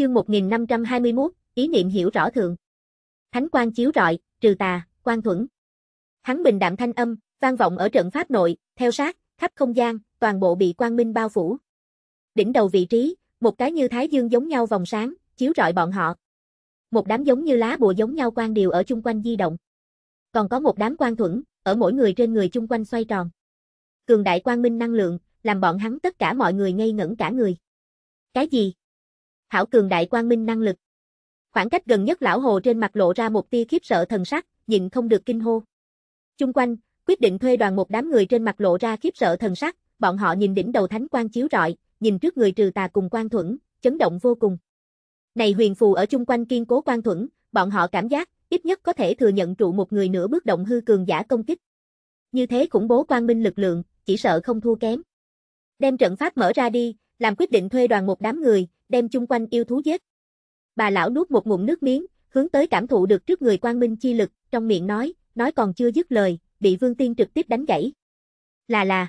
Chương 1521, ý niệm hiểu rõ thường. Thánh quan chiếu rọi, trừ tà, quan thuẫn. Hắn bình đạm thanh âm, vang vọng ở trận pháp nội, theo sát, khắp không gian, toàn bộ bị quang minh bao phủ. Đỉnh đầu vị trí, một cái như thái dương giống nhau vòng sáng, chiếu rọi bọn họ. Một đám giống như lá bùa giống nhau quan đều ở chung quanh di động. Còn có một đám quan thuẫn, ở mỗi người trên người chung quanh xoay tròn. Cường đại quang minh năng lượng, làm bọn hắn tất cả mọi người ngây ngẩn cả người. Cái gì? hảo cường đại quang minh năng lực. Khoảng cách gần nhất lão hồ trên mặt lộ ra một tia khiếp sợ thần sắc, nhịn không được kinh hô. Chung quanh, quyết định thuê đoàn một đám người trên mặt lộ ra khiếp sợ thần sắc, bọn họ nhìn đỉnh đầu thánh quang chiếu rọi, nhìn trước người trừ tà cùng quang thuẫn, chấn động vô cùng. Này huyền phù ở chung quanh kiên cố quang thuẫn, bọn họ cảm giác ít nhất có thể thừa nhận trụ một người nữa bước động hư cường giả công kích. Như thế khủng bố quang minh lực lượng, chỉ sợ không thua kém. Đem trận pháp mở ra đi, làm quyết định thuê đoàn một đám người, đem chung quanh yêu thú giết. Bà lão nuốt một ngụm nước miếng, hướng tới cảm thụ được trước người quang minh chi lực, trong miệng nói, nói còn chưa dứt lời, bị Vương Tiên trực tiếp đánh gãy. Là là.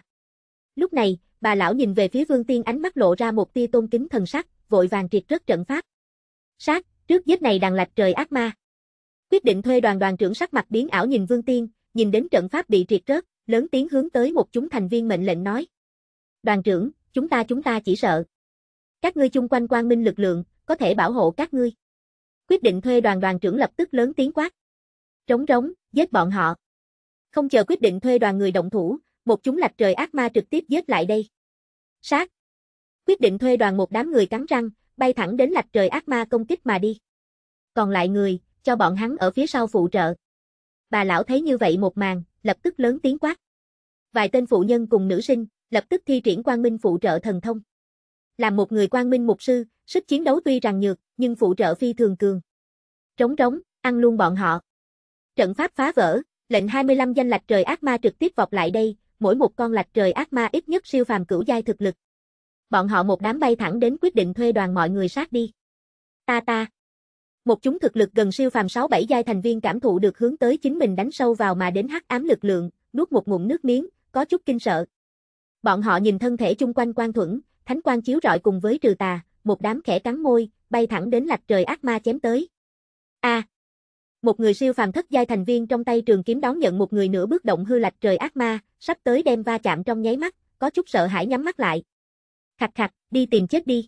Lúc này, bà lão nhìn về phía Vương Tiên ánh mắt lộ ra một tia tôn kính thần sắc, vội vàng triệt rất trận pháp. Sát, trước giết này đàn lạch trời ác ma. Quyết định thuê đoàn đoàn trưởng sắc mặt biến ảo nhìn Vương Tiên, nhìn đến trận pháp bị triệt rớt, lớn tiếng hướng tới một chúng thành viên mệnh lệnh nói. Đoàn trưởng, chúng ta chúng ta chỉ sợ. Các ngươi chung quanh quang minh lực lượng, có thể bảo hộ các ngươi. Quyết định thuê đoàn đoàn trưởng lập tức lớn tiếng quát. Trống rống, giết bọn họ. Không chờ quyết định thuê đoàn người động thủ, một chúng lạch trời ác ma trực tiếp giết lại đây. Sát. Quyết định thuê đoàn một đám người cắn răng, bay thẳng đến lạch trời ác ma công kích mà đi. Còn lại người, cho bọn hắn ở phía sau phụ trợ. Bà lão thấy như vậy một màn, lập tức lớn tiếng quát. Vài tên phụ nhân cùng nữ sinh, lập tức thi triển quang minh phụ trợ thần thông là một người quan minh mục sư, sức chiến đấu tuy rằng nhược, nhưng phụ trợ phi thường cường. Trống rống, ăn luôn bọn họ. Trận pháp phá vỡ, lệnh 25 danh lạch trời ác ma trực tiếp vọc lại đây, mỗi một con lạch trời ác ma ít nhất siêu phàm cửu giai thực lực. Bọn họ một đám bay thẳng đến quyết định thuê đoàn mọi người sát đi. Ta ta. Một chúng thực lực gần siêu phàm 6-7 giai thành viên cảm thụ được hướng tới chính mình đánh sâu vào mà đến hắc ám lực lượng, nuốt một ngụm nước miếng, có chút kinh sợ. Bọn họ nhìn thân thể chung quanh quan thuẫn, thánh quang chiếu rọi cùng với trừ tà, một đám khẽ cắn môi, bay thẳng đến lạch trời ác ma chém tới. A. À, một người siêu phàm thất giai thành viên trong tay trường kiếm đón nhận một người nửa bước động hư lạch trời ác ma, sắp tới đem va chạm trong nháy mắt, có chút sợ hãi nhắm mắt lại. Khạch khạch, đi tìm chết đi.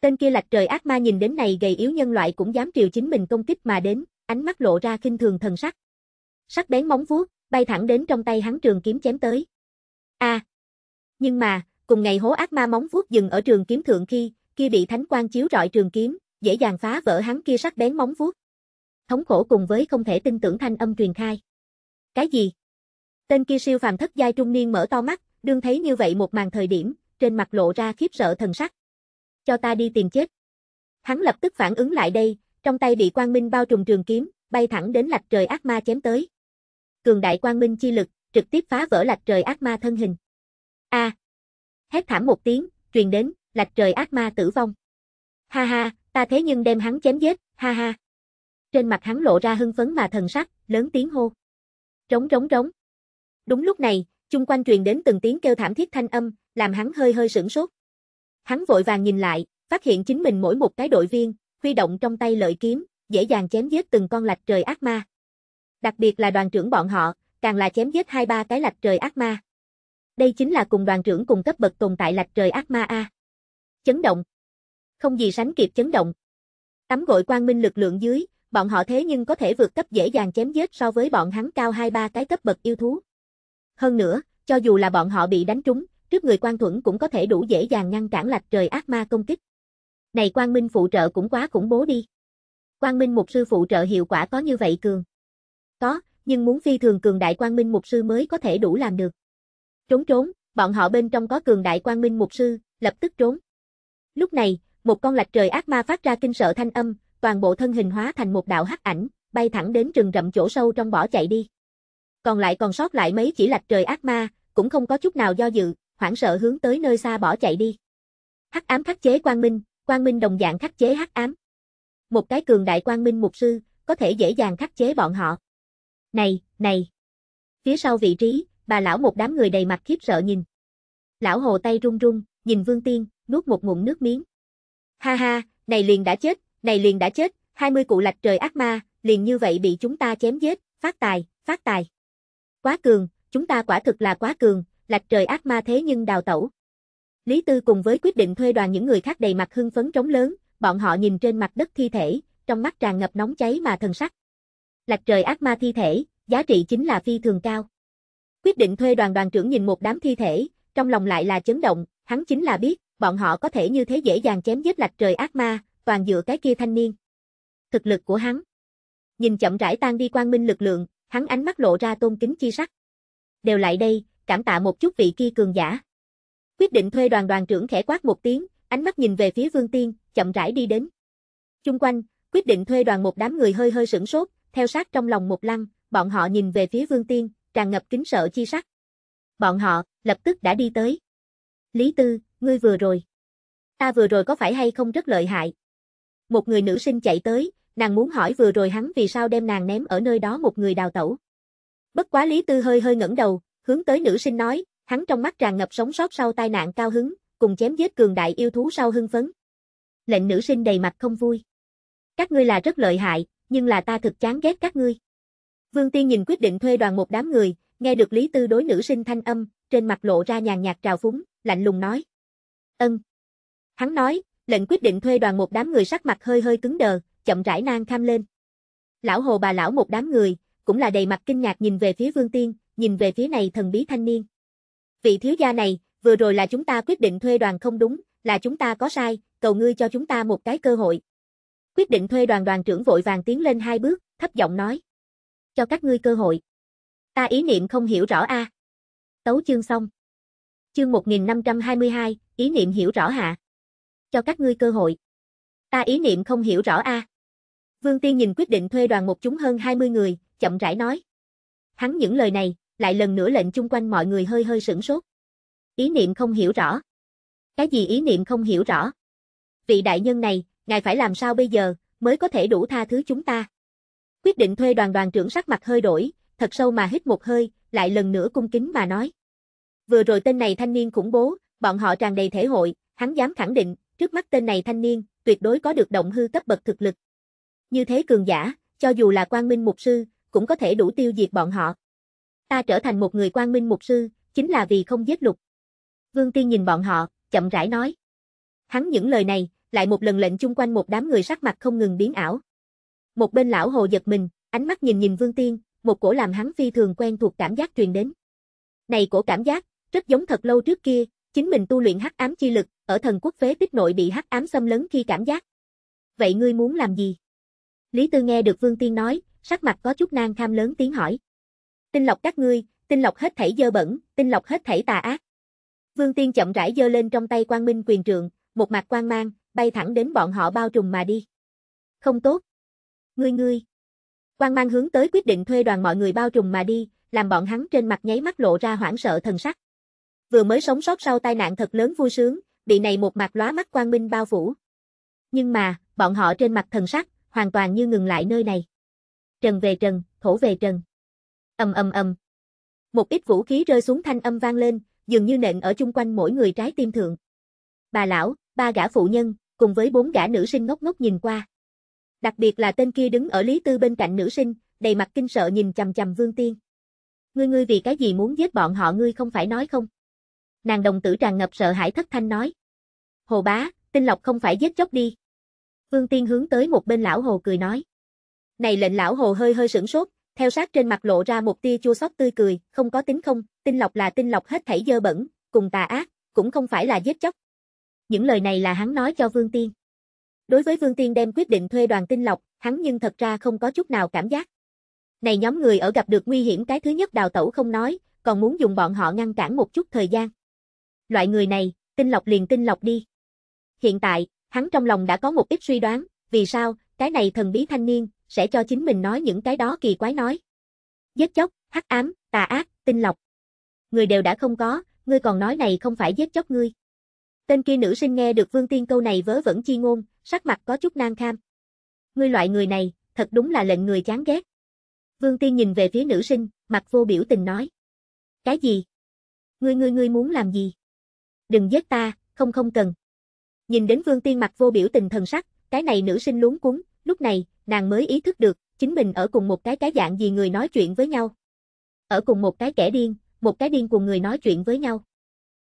Tên kia lạch trời ác ma nhìn đến này gầy yếu nhân loại cũng dám triều chính mình công kích mà đến, ánh mắt lộ ra kinh thường thần sắc. Sắc bén móng vuốt, bay thẳng đến trong tay hắn trường kiếm chém tới. A. À, nhưng mà, Cùng ngày hố ác ma móng vuốt dừng ở trường kiếm thượng khi, kia bị thánh quan chiếu rọi trường kiếm, dễ dàng phá vỡ hắn kia sắc bén móng vuốt. Thống khổ cùng với không thể tin tưởng thanh âm truyền khai. Cái gì? Tên kia siêu phàm thất giai trung niên mở to mắt, đương thấy như vậy một màn thời điểm, trên mặt lộ ra khiếp sợ thần sắc. Cho ta đi tìm chết. Hắn lập tức phản ứng lại đây, trong tay bị quang minh bao trùm trường kiếm, bay thẳng đến lạch trời ác ma chém tới. Cường đại quang minh chi lực, trực tiếp phá vỡ lạch trời ác ma thân hình. A, hét thảm một tiếng, truyền đến, lạch trời ác ma tử vong. Ha ha, ta thế nhưng đem hắn chém giết, ha ha. Trên mặt hắn lộ ra hưng phấn mà thần sắc, lớn tiếng hô. Rống rống rống. Đúng lúc này, chung quanh truyền đến từng tiếng kêu thảm thiết thanh âm, làm hắn hơi hơi sửng sốt. Hắn vội vàng nhìn lại, phát hiện chính mình mỗi một cái đội viên, huy động trong tay lợi kiếm, dễ dàng chém giết từng con lạch trời ác ma. Đặc biệt là đoàn trưởng bọn họ, càng là chém giết hai ba cái lạch trời ác ma đây chính là cùng đoàn trưởng cùng cấp bậc tồn tại lạch trời ác ma A. Chấn động. Không gì sánh kịp chấn động. Tắm gội quang minh lực lượng dưới, bọn họ thế nhưng có thể vượt cấp dễ dàng chém giết so với bọn hắn cao 2-3 cái cấp bậc yêu thú. Hơn nữa, cho dù là bọn họ bị đánh trúng, trước người quan thuẫn cũng có thể đủ dễ dàng ngăn cản lạch trời ác ma công kích. Này quang minh phụ trợ cũng quá khủng bố đi. Quang minh mục sư phụ trợ hiệu quả có như vậy cường. Có, nhưng muốn phi thường cường đại quang minh mục sư mới có thể đủ làm được. Trốn trốn, bọn họ bên trong có cường đại quang minh mục sư, lập tức trốn. Lúc này, một con lạch trời ác ma phát ra kinh sợ thanh âm, toàn bộ thân hình hóa thành một đạo hắc ảnh, bay thẳng đến rừng rậm chỗ sâu trong bỏ chạy đi. Còn lại còn sót lại mấy chỉ lạch trời ác ma, cũng không có chút nào do dự, hoảng sợ hướng tới nơi xa bỏ chạy đi. Hắc ám khắc chế quang minh, quang minh đồng dạng khắc chế hắc ám. Một cái cường đại quang minh mục sư, có thể dễ dàng khắc chế bọn họ. Này, này. Phía sau vị trí, bà lão một đám người đầy mặt khiếp sợ nhìn. Lão hồ tay run run, nhìn Vương Tiên, nuốt một ngụm nước miếng. Ha ha, này liền đã chết, này liền đã chết, 20 cụ lạch trời ác ma, liền như vậy bị chúng ta chém giết, phát tài, phát tài. Quá cường, chúng ta quả thực là quá cường, lạch trời ác ma thế nhưng đào tẩu. Lý Tư cùng với quyết định thuê đoàn những người khác đầy mặt hưng phấn trống lớn, bọn họ nhìn trên mặt đất thi thể, trong mắt tràn ngập nóng cháy mà thần sắc. Lạch trời ác ma thi thể, giá trị chính là phi thường cao quyết định thuê đoàn đoàn trưởng nhìn một đám thi thể, trong lòng lại là chấn động, hắn chính là biết, bọn họ có thể như thế dễ dàng chém giết lạch trời ác ma, toàn dựa cái kia thanh niên. Thực lực của hắn. Nhìn chậm rãi tan đi quang minh lực lượng, hắn ánh mắt lộ ra tôn kính chi sắc. Đều lại đây, cảm tạ một chút vị kia cường giả. Quyết định thuê đoàn đoàn trưởng khẽ quát một tiếng, ánh mắt nhìn về phía Vương Tiên, chậm rãi đi đến. Chung quanh, quyết định thuê đoàn một đám người hơi hơi sửng sốt, theo sát trong lòng một lăng, bọn họ nhìn về phía Vương Tiên, tràn ngập kính sợ chi sắc. Bọn họ, lập tức đã đi tới. Lý Tư, ngươi vừa rồi. Ta vừa rồi có phải hay không rất lợi hại? Một người nữ sinh chạy tới, nàng muốn hỏi vừa rồi hắn vì sao đem nàng ném ở nơi đó một người đào tẩu. Bất quá Lý Tư hơi hơi ngẩng đầu, hướng tới nữ sinh nói, hắn trong mắt tràn ngập sống sót sau tai nạn cao hứng, cùng chém giết cường đại yêu thú sau hưng phấn. Lệnh nữ sinh đầy mặt không vui. Các ngươi là rất lợi hại, nhưng là ta thực chán ghét các ngươi. Vương Tiên nhìn quyết định thuê đoàn một đám người, nghe được Lý Tư đối nữ sinh thanh âm, trên mặt lộ ra nhàn nhạt trào phúng, lạnh lùng nói. Ân. Hắn nói, lệnh quyết định thuê đoàn một đám người sắc mặt hơi hơi cứng đờ, chậm rãi nang kham lên. Lão hồ bà lão một đám người, cũng là đầy mặt kinh ngạc nhìn về phía Vương Tiên, nhìn về phía này thần bí thanh niên. Vị thiếu gia này, vừa rồi là chúng ta quyết định thuê đoàn không đúng, là chúng ta có sai, cầu ngươi cho chúng ta một cái cơ hội. Quyết định thuê đoàn đoàn trưởng vội vàng tiến lên hai bước, thấp giọng nói cho các ngươi cơ hội. Ta ý niệm không hiểu rõ a. Tấu chương xong. Chương 1522, ý niệm hiểu rõ hạ. Cho các ngươi cơ hội. Ta ý niệm không hiểu rõ a. Vương Tiên nhìn quyết định thuê đoàn một chúng hơn 20 người, chậm rãi nói. Hắn những lời này, lại lần nữa lệnh chung quanh mọi người hơi hơi sửng sốt. Ý niệm không hiểu rõ. Cái gì ý niệm không hiểu rõ? Vị đại nhân này, ngài phải làm sao bây giờ, mới có thể đủ tha thứ chúng ta? Quyết định thuê đoàn đoàn trưởng sắc mặt hơi đổi, thật sâu mà hít một hơi, lại lần nữa cung kính mà nói. Vừa rồi tên này thanh niên khủng bố, bọn họ tràn đầy thể hội, hắn dám khẳng định, trước mắt tên này thanh niên, tuyệt đối có được động hư cấp bậc thực lực. Như thế cường giả, cho dù là quang minh mục sư, cũng có thể đủ tiêu diệt bọn họ. Ta trở thành một người quang minh mục sư, chính là vì không giết lục. Vương Tiên nhìn bọn họ, chậm rãi nói. Hắn những lời này, lại một lần lệnh chung quanh một đám người sắc mặt không ngừng biến ảo. Một bên lão hồ giật mình, ánh mắt nhìn nhìn Vương Tiên, một cổ làm hắn phi thường quen thuộc cảm giác truyền đến. Này cổ cảm giác, rất giống thật lâu trước kia, chính mình tu luyện hắc ám chi lực, ở thần quốc phế tích nội bị hắc ám xâm lấn khi cảm giác. Vậy ngươi muốn làm gì? Lý Tư nghe được Vương Tiên nói, sắc mặt có chút nang kham lớn tiếng hỏi. Tinh lọc các ngươi, tinh lọc hết thảy dơ bẩn, tinh lọc hết thảy tà ác. Vương Tiên chậm rãi giơ lên trong tay Quang Minh quyền trượng, một mặt quang mang, bay thẳng đến bọn họ bao trùm mà đi. Không tốt ngươi ngươi. quan mang hướng tới quyết định thuê đoàn mọi người bao trùm mà đi, làm bọn hắn trên mặt nháy mắt lộ ra hoảng sợ thần sắc. Vừa mới sống sót sau tai nạn thật lớn vui sướng, bị này một mặt lóa mắt quang minh bao phủ. Nhưng mà, bọn họ trên mặt thần sắc, hoàn toàn như ngừng lại nơi này. Trần về trần, thổ về trần. Ầm ầm ầm. Một ít vũ khí rơi xuống thanh âm vang lên, dường như nện ở chung quanh mỗi người trái tim thượng. Bà lão, ba gã phụ nhân, cùng với bốn gã nữ sinh ngốc ngốc nhìn qua đặc biệt là tên kia đứng ở Lý Tư bên cạnh nữ sinh, đầy mặt kinh sợ nhìn chằm chằm Vương Tiên. Ngươi ngươi vì cái gì muốn giết bọn họ ngươi không phải nói không? Nàng đồng tử tràn ngập sợ hãi thất thanh nói. Hồ bá, tinh lộc không phải giết chóc đi. Vương Tiên hướng tới một bên lão hồ cười nói. Này lệnh lão hồ hơi hơi sửng sốt, theo sát trên mặt lộ ra một tia chua xót tươi cười, không có tính không, tinh lộc là tinh lộc hết thảy dơ bẩn, cùng tà ác, cũng không phải là giết chóc. Những lời này là hắn nói cho Vương Tiên. Đối với Vương Tiên đem quyết định thuê đoàn tinh lọc, hắn nhưng thật ra không có chút nào cảm giác. Này nhóm người ở gặp được nguy hiểm cái thứ nhất đào tẩu không nói, còn muốn dùng bọn họ ngăn cản một chút thời gian. Loại người này, tinh lọc liền tinh lọc đi. Hiện tại, hắn trong lòng đã có một ít suy đoán, vì sao, cái này thần bí thanh niên, sẽ cho chính mình nói những cái đó kỳ quái nói. Giết chóc, hắc ám, tà ác, tinh lọc. Người đều đã không có, ngươi còn nói này không phải giết chóc ngươi. Tên kia nữ sinh nghe được Vương Tiên câu này vớ vẩn chi ngôn, sắc mặt có chút nang kham. Ngươi loại người này, thật đúng là lệnh người chán ghét. Vương Tiên nhìn về phía nữ sinh, mặt vô biểu tình nói. Cái gì? Ngươi ngươi ngươi muốn làm gì? Đừng giết ta, không không cần. Nhìn đến Vương Tiên mặt vô biểu tình thần sắc, cái này nữ sinh luống cuống, lúc này, nàng mới ý thức được, chính mình ở cùng một cái cái dạng gì người nói chuyện với nhau. Ở cùng một cái kẻ điên, một cái điên cùng người nói chuyện với nhau.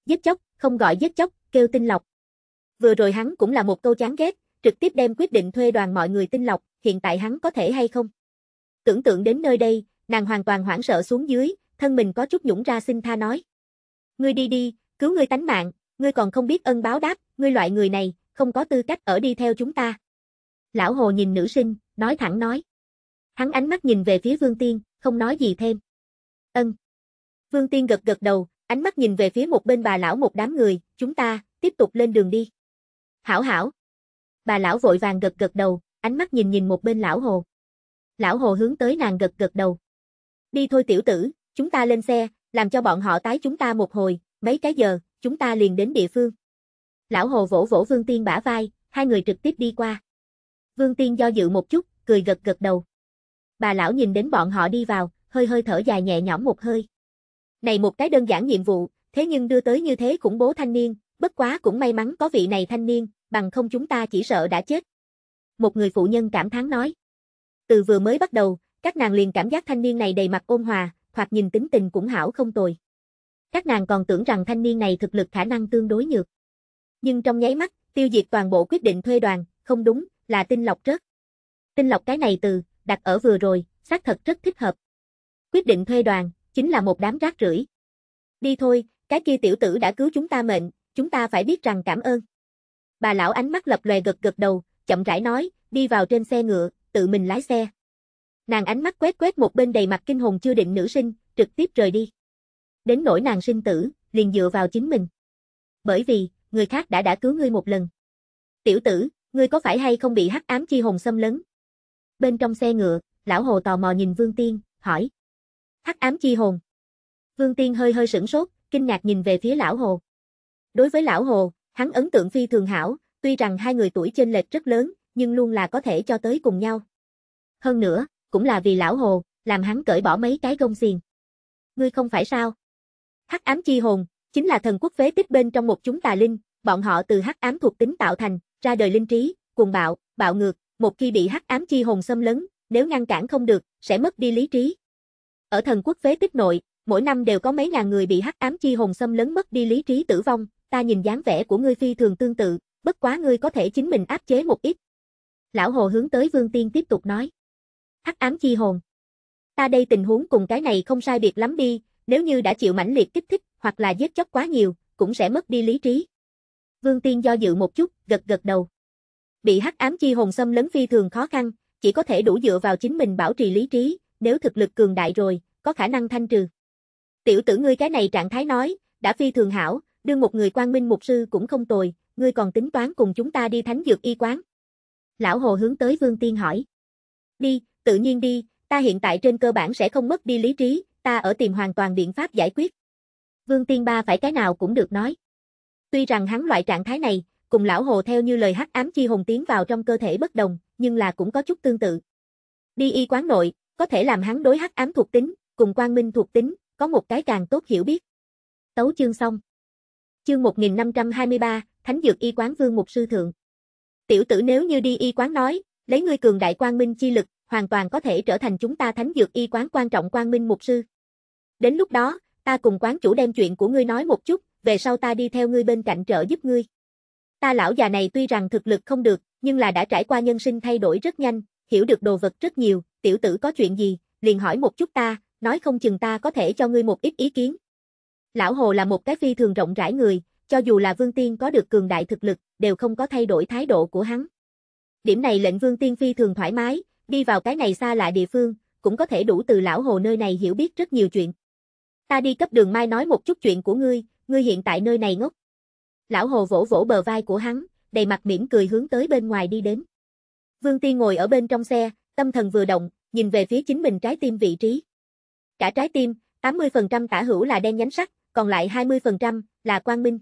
Giết chóc, không gọi giết chóc, kêu tinh lọc. Vừa rồi hắn cũng là một câu chán ghét, trực tiếp đem quyết định thuê đoàn mọi người tinh lọc, hiện tại hắn có thể hay không? Tưởng tượng đến nơi đây, nàng hoàn toàn hoảng sợ xuống dưới, thân mình có chút nhũng ra xin tha nói. Ngươi đi đi, cứu ngươi tánh mạng, ngươi còn không biết ân báo đáp, ngươi loại người này, không có tư cách ở đi theo chúng ta. Lão Hồ nhìn nữ sinh, nói thẳng nói. Hắn ánh mắt nhìn về phía Vương Tiên, không nói gì thêm. Ân. Vương Tiên gật gật đầu, Ánh mắt nhìn về phía một bên bà lão một đám người, chúng ta, tiếp tục lên đường đi. Hảo hảo. Bà lão vội vàng gật gật đầu, ánh mắt nhìn nhìn một bên lão hồ. Lão hồ hướng tới nàng gật gật đầu. Đi thôi tiểu tử, chúng ta lên xe, làm cho bọn họ tái chúng ta một hồi, mấy cái giờ, chúng ta liền đến địa phương. Lão hồ vỗ vỗ Vương Tiên bả vai, hai người trực tiếp đi qua. Vương Tiên do dự một chút, cười gật gật đầu. Bà lão nhìn đến bọn họ đi vào, hơi hơi thở dài nhẹ nhõm một hơi. Này một cái đơn giản nhiệm vụ, thế nhưng đưa tới như thế khủng bố thanh niên, bất quá cũng may mắn có vị này thanh niên, bằng không chúng ta chỉ sợ đã chết. Một người phụ nhân cảm thán nói. Từ vừa mới bắt đầu, các nàng liền cảm giác thanh niên này đầy mặt ôn hòa, hoặc nhìn tính tình cũng hảo không tồi. Các nàng còn tưởng rằng thanh niên này thực lực khả năng tương đối nhược. Nhưng trong nháy mắt, tiêu diệt toàn bộ quyết định thuê đoàn, không đúng, là tinh lọc rất, Tinh lọc cái này từ, đặt ở vừa rồi, xác thật rất thích hợp. Quyết định thuê đoàn, chính là một đám rác rưởi. Đi thôi, cái kia tiểu tử đã cứu chúng ta mệnh, chúng ta phải biết rằng cảm ơn. Bà lão ánh mắt lập lòe gật gật đầu, chậm rãi nói, đi vào trên xe ngựa, tự mình lái xe. Nàng ánh mắt quét quét một bên đầy mặt kinh hồn chưa định nữ sinh, trực tiếp rời đi. Đến nỗi nàng sinh tử, liền dựa vào chính mình. Bởi vì, người khác đã đã cứu ngươi một lần. Tiểu tử, ngươi có phải hay không bị hắc ám chi hồn xâm lấn? Bên trong xe ngựa, lão hồ tò mò nhìn Vương Tiên, hỏi. Hắc ám chi hồn. Vương Tiên hơi hơi sửng sốt, kinh ngạc nhìn về phía lão Hồ. Đối với lão Hồ, hắn ấn tượng phi thường hảo, tuy rằng hai người tuổi chênh lệch rất lớn, nhưng luôn là có thể cho tới cùng nhau. Hơn nữa, cũng là vì lão Hồ, làm hắn cởi bỏ mấy cái gông xiềng. Ngươi không phải sao? Hắc ám chi hồn chính là thần quốc phế tích bên trong một chúng tà linh, bọn họ từ hắc ám thuộc tính tạo thành, ra đời linh trí, cuồng bạo, bạo ngược, một khi bị hắc ám chi hồn xâm lấn, nếu ngăn cản không được, sẽ mất đi lý trí. Ở thần quốc phế tích nội, mỗi năm đều có mấy ngàn người bị hắc ám chi hồn xâm lấn mất đi lý trí tử vong, ta nhìn dáng vẻ của ngươi phi thường tương tự, bất quá ngươi có thể chính mình áp chế một ít. Lão Hồ hướng tới Vương Tiên tiếp tục nói. Hắc ám chi hồn. Ta đây tình huống cùng cái này không sai biệt lắm đi, nếu như đã chịu mãnh liệt kích thích, hoặc là giết chóc quá nhiều, cũng sẽ mất đi lý trí. Vương Tiên do dự một chút, gật gật đầu. Bị hắc ám chi hồn xâm lấn phi thường khó khăn, chỉ có thể đủ dựa vào chính mình bảo trì lý trí, nếu thực lực cường đại rồi, có khả năng thanh trừ. Tiểu tử ngươi cái này trạng thái nói, đã phi thường hảo, đương một người quan minh mục sư cũng không tồi, ngươi còn tính toán cùng chúng ta đi thánh dược y quán. Lão Hồ hướng tới Vương Tiên hỏi. Đi, tự nhiên đi, ta hiện tại trên cơ bản sẽ không mất đi lý trí, ta ở tìm hoàn toàn biện pháp giải quyết. Vương Tiên Ba phải cái nào cũng được nói. Tuy rằng hắn loại trạng thái này, cùng lão Hồ theo như lời hắc ám chi hồn tiến vào trong cơ thể bất đồng, nhưng là cũng có chút tương tự. Đi y quán nội, có thể làm hắn đối hắc ám thuộc tính, cùng quang minh thuộc tính, có một cái càng tốt hiểu biết. Tấu chương xong. Chương 1523, Thánh Dược Y Quán Vương Mục Sư Thượng. Tiểu tử nếu như đi y quán nói, lấy ngươi cường đại quang minh chi lực, hoàn toàn có thể trở thành chúng ta Thánh Dược Y Quán quan trọng quang minh mục sư. Đến lúc đó, ta cùng quán chủ đem chuyện của ngươi nói một chút, về sau ta đi theo ngươi bên cạnh trợ giúp ngươi. Ta lão già này tuy rằng thực lực không được, nhưng là đã trải qua nhân sinh thay đổi rất nhanh, hiểu được đồ vật rất nhiều, tiểu tử có chuyện gì, liền hỏi một chút ta, nói không chừng ta có thể cho ngươi một ít ý kiến. Lão Hồ là một cái phi thường rộng rãi người, cho dù là Vương Tiên có được cường đại thực lực, đều không có thay đổi thái độ của hắn. Điểm này lệnh Vương Tiên phi thường thoải mái, đi vào cái này xa lạ địa phương, cũng có thể đủ từ Lão Hồ nơi này hiểu biết rất nhiều chuyện. Ta đi cấp đường mai nói một chút chuyện của ngươi, ngươi hiện tại nơi này ngốc. Lão Hồ vỗ vỗ bờ vai của hắn, đầy mặt mỉm cười hướng tới bên ngoài đi đến. Vương Tiên ngồi ở bên trong xe, tâm thần vừa động, nhìn về phía chính mình trái tim vị trí. Cả trái tim, 80% tả hữu là đen nhánh sắc, còn lại 20% là quang minh.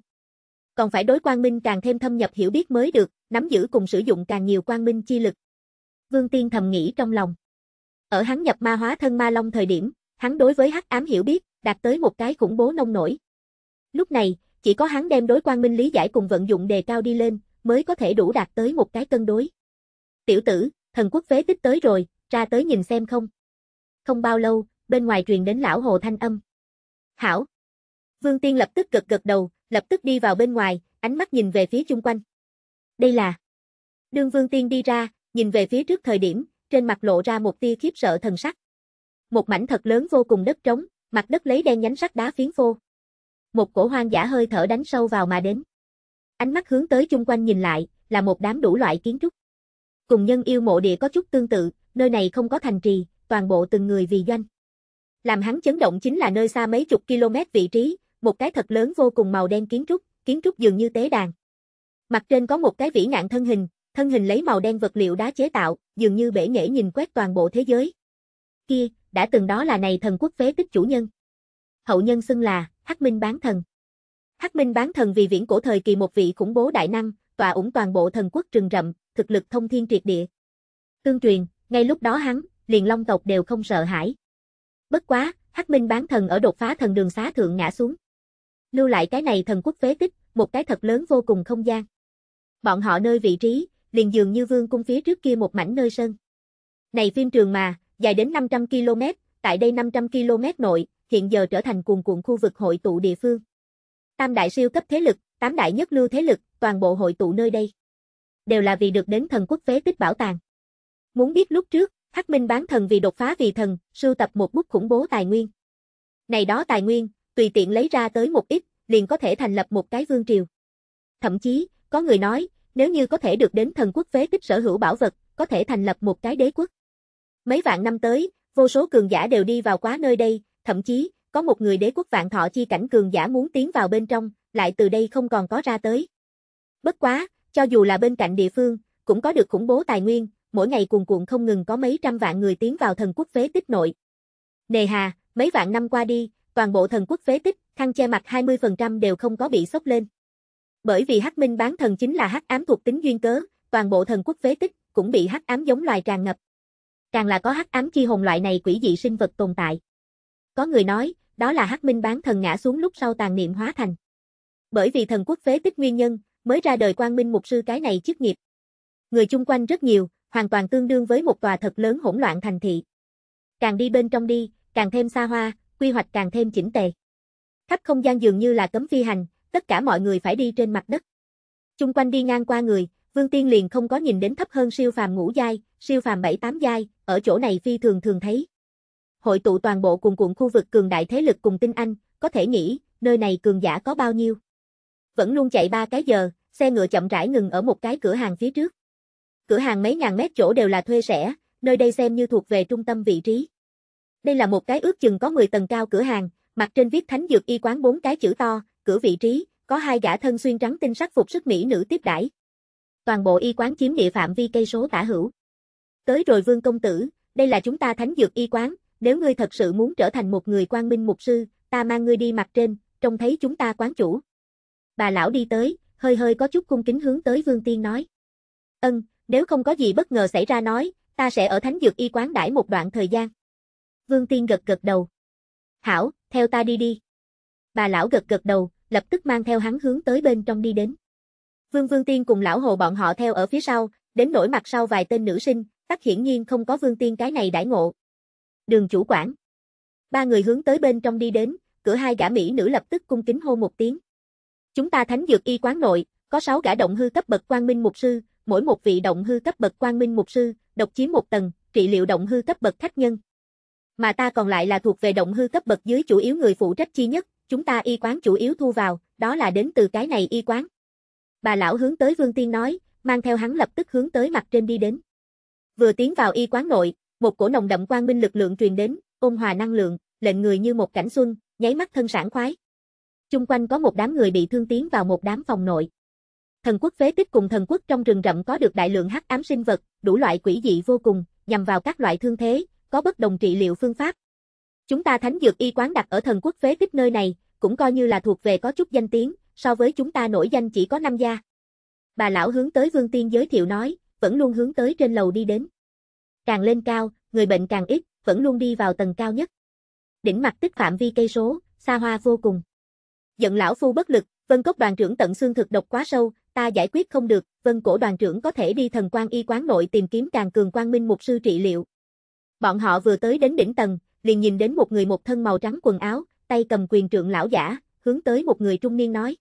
Còn phải đối quang minh càng thêm thâm nhập hiểu biết mới được, nắm giữ cùng sử dụng càng nhiều quang minh chi lực. Vương Tiên thầm nghĩ trong lòng. Ở hắn nhập ma hóa thân ma long thời điểm, hắn đối với hắc ám hiểu biết, đạt tới một cái khủng bố nông nổi. Lúc này, chỉ có hắn đem đối quang minh lý giải cùng vận dụng đề cao đi lên, mới có thể đủ đạt tới một cái cân đối. Tiểu tử, thần quốc phế tích tới rồi, ra tới nhìn xem không. Không bao lâu, bên ngoài truyền đến lão hồ thanh âm. Hảo. Vương Tiên lập tức gật gật đầu, lập tức đi vào bên ngoài, ánh mắt nhìn về phía chung quanh. Đây là. đương Vương Tiên đi ra, nhìn về phía trước thời điểm, trên mặt lộ ra một tia khiếp sợ thần sắc. Một mảnh thật lớn vô cùng đất trống, mặt đất lấy đen nhánh sắt đá phiến phô. Một cổ hoang giả hơi thở đánh sâu vào mà đến. Ánh mắt hướng tới chung quanh nhìn lại, là một đám đủ loại kiến trúc. Cùng nhân yêu mộ địa có chút tương tự, nơi này không có thành trì, toàn bộ từng người vì doanh. Làm hắn chấn động chính là nơi xa mấy chục km vị trí, một cái thật lớn vô cùng màu đen kiến trúc, kiến trúc dường như tế đàn. Mặt trên có một cái vĩ ngạn thân hình, thân hình lấy màu đen vật liệu đá chế tạo, dường như bể nghệ nhìn quét toàn bộ thế giới. Kia, đã từng đó là này thần quốc phế tích chủ nhân. Hậu nhân xưng là Hắc Minh Bán Thần. Hắc Minh Bán Thần vì viễn cổ thời kỳ một vị khủng bố đại năng, tòa ủng toàn bộ thần quốc trừng rậm, thực lực thông thiên triệt địa. Tương truyền, ngay lúc đó hắn, liền long tộc đều không sợ hãi. Bất quá, Hắc Minh bán thần ở đột phá thần đường xá thượng ngã xuống. Lưu lại cái này thần quốc phế tích, một cái thật lớn vô cùng không gian. Bọn họ nơi vị trí, liền dường như vương cung phía trước kia một mảnh nơi sân. Này phim trường mà, dài đến 500 km, tại đây 500 km nội, hiện giờ trở thành cuồn cuộn khu vực hội tụ địa phương. Tam đại siêu cấp thế lực, tám đại nhất lưu thế lực, toàn bộ hội tụ nơi đây. Đều là vì được đến thần quốc phế tích bảo tàng. Muốn biết lúc trước, Hắc Minh bán thần vì đột phá vì thần, sưu tập một bút khủng bố tài nguyên. Này đó tài nguyên, tùy tiện lấy ra tới một ít, liền có thể thành lập một cái vương triều. Thậm chí, có người nói, nếu như có thể được đến thần quốc phế tích sở hữu bảo vật, có thể thành lập một cái đế quốc. Mấy vạn năm tới, vô số cường giả đều đi vào quá nơi đây, thậm chí, có một người đế quốc vạn thọ chi cảnh cường giả muốn tiến vào bên trong, lại từ đây không còn có ra tới. Bất quá, cho dù là bên cạnh địa phương, cũng có được khủng bố tài nguyên, mỗi ngày cuồn cuộn không ngừng có mấy trăm vạn người tiến vào thần quốc phế tích nội. Nề hà, mấy vạn năm qua đi, toàn bộ thần quốc phế tích, khăn che mặt 20% đều không có bị sốc lên. Bởi vì hắc minh bán thần chính là hắc ám thuộc tính duyên cớ, toàn bộ thần quốc phế tích cũng bị hắc ám giống loài tràn ngập. Càng là có hắc ám chi hồn loại này quỷ dị sinh vật tồn tại. Có người nói, đó là hắc minh bán thần ngã xuống lúc sau tàn niệm hóa thành. Bởi vì thần quốc phế tích nguyên nhân, mới ra đời quang minh mục sư cái này chức nghiệp. Người chung quanh rất nhiều, hoàn toàn tương đương với một tòa thật lớn hỗn loạn thành thị. Càng đi bên trong đi, càng thêm xa hoa, quy hoạch càng thêm chỉnh tề. Khắp không gian dường như là cấm phi hành, tất cả mọi người phải đi trên mặt đất. Chung quanh đi ngang qua người, Vương Tiên liền không có nhìn đến thấp hơn siêu phàm ngũ giai, siêu phàm 7-8 giai, ở chỗ này phi thường thường thấy. Hội tụ toàn bộ cùng cuộn khu vực cường đại thế lực cùng tinh anh, có thể nghĩ, nơi này cường giả có bao nhiêu. Vẫn luôn chạy ba cái giờ, xe ngựa chậm rãi ngừng ở một cái cửa hàng phía trước. Cửa hàng mấy ngàn mét chỗ đều là thuê rẻ, nơi đây xem như thuộc về trung tâm vị trí. Đây là một cái ước chừng có 10 tầng cao cửa hàng, mặt trên viết Thánh Dược Y quán bốn cái chữ to, cửa vị trí, có hai gã thân xuyên trắng tinh sắc phục sức mỹ nữ tiếp đãi. Toàn bộ y quán chiếm địa phạm vi cây số tả hữu. Tới rồi Vương công tử, đây là chúng ta Thánh Dược Y quán, nếu ngươi thật sự muốn trở thành một người quang minh mục sư, ta mang ngươi đi mặt trên, trông thấy chúng ta quán chủ. Bà lão đi tới, hơi hơi có chút cung kính hướng tới Vương Tiên nói. Ân, nếu không có gì bất ngờ xảy ra nói, ta sẽ ở Thánh Dược Y quán đãi một đoạn thời gian. Vương Tiên gật gật đầu. Hảo, theo ta đi đi. Bà lão gật gật đầu, lập tức mang theo hắn hướng tới bên trong đi đến. Vương Vương Tiên cùng lão hồ bọn họ theo ở phía sau, đến nổi mặt sau vài tên nữ sinh, tắc hiển nhiên không có Vương Tiên cái này đãi ngộ. Đường chủ quản. Ba người hướng tới bên trong đi đến, cửa hai gã mỹ nữ lập tức cung kính hô một tiếng. Chúng ta thánh dược y quán nội, có sáu gã động hư cấp bậc quang minh mục sư, mỗi một vị động hư cấp bậc quang minh mục sư, độc chiếm một tầng, trị liệu động hư cấp bậc khách nhân. Mà ta còn lại là thuộc về động hư cấp bậc dưới chủ yếu người phụ trách chi nhất, chúng ta y quán chủ yếu thu vào, đó là đến từ cái này y quán. Bà lão hướng tới Vương Tiên nói, mang theo hắn lập tức hướng tới mặt trên đi đến. Vừa tiến vào y quán nội, một cổ nồng đậm quang minh lực lượng truyền đến, ôn hòa năng lượng, lệnh người như một cảnh xuân, nháy mắt thân sản khoái. Chung quanh có một đám người bị thương tiến vào một đám phòng nội. Thần quốc phế tích cùng thần quốc trong rừng rậm có được đại lượng hắc ám sinh vật, đủ loại quỷ dị vô cùng, nhằm vào các loại thương thế, có bất đồng trị liệu phương pháp. Chúng ta thánh dược y quán đặt ở thần quốc phế tích nơi này, cũng coi như là thuộc về có chút danh tiếng, so với chúng ta nổi danh chỉ có năm gia. Bà lão hướng tới Vương Tiên giới thiệu nói, vẫn luôn hướng tới trên lầu đi đến. Càng lên cao, người bệnh càng ít, vẫn luôn đi vào tầng cao nhất. Đỉnh mặt tích phạm vi cây số, xa hoa vô cùng. Giận lão phu bất lực, vân cốc đoàn trưởng tận xương thực độc quá sâu, ta giải quyết không được, vân cổ đoàn trưởng có thể đi thần quan y quán nội tìm kiếm càng cường quang minh mục sư trị liệu. Bọn họ vừa tới đến đỉnh tầng, liền nhìn đến một người một thân màu trắng quần áo, tay cầm quyền trượng lão giả, hướng tới một người trung niên nói.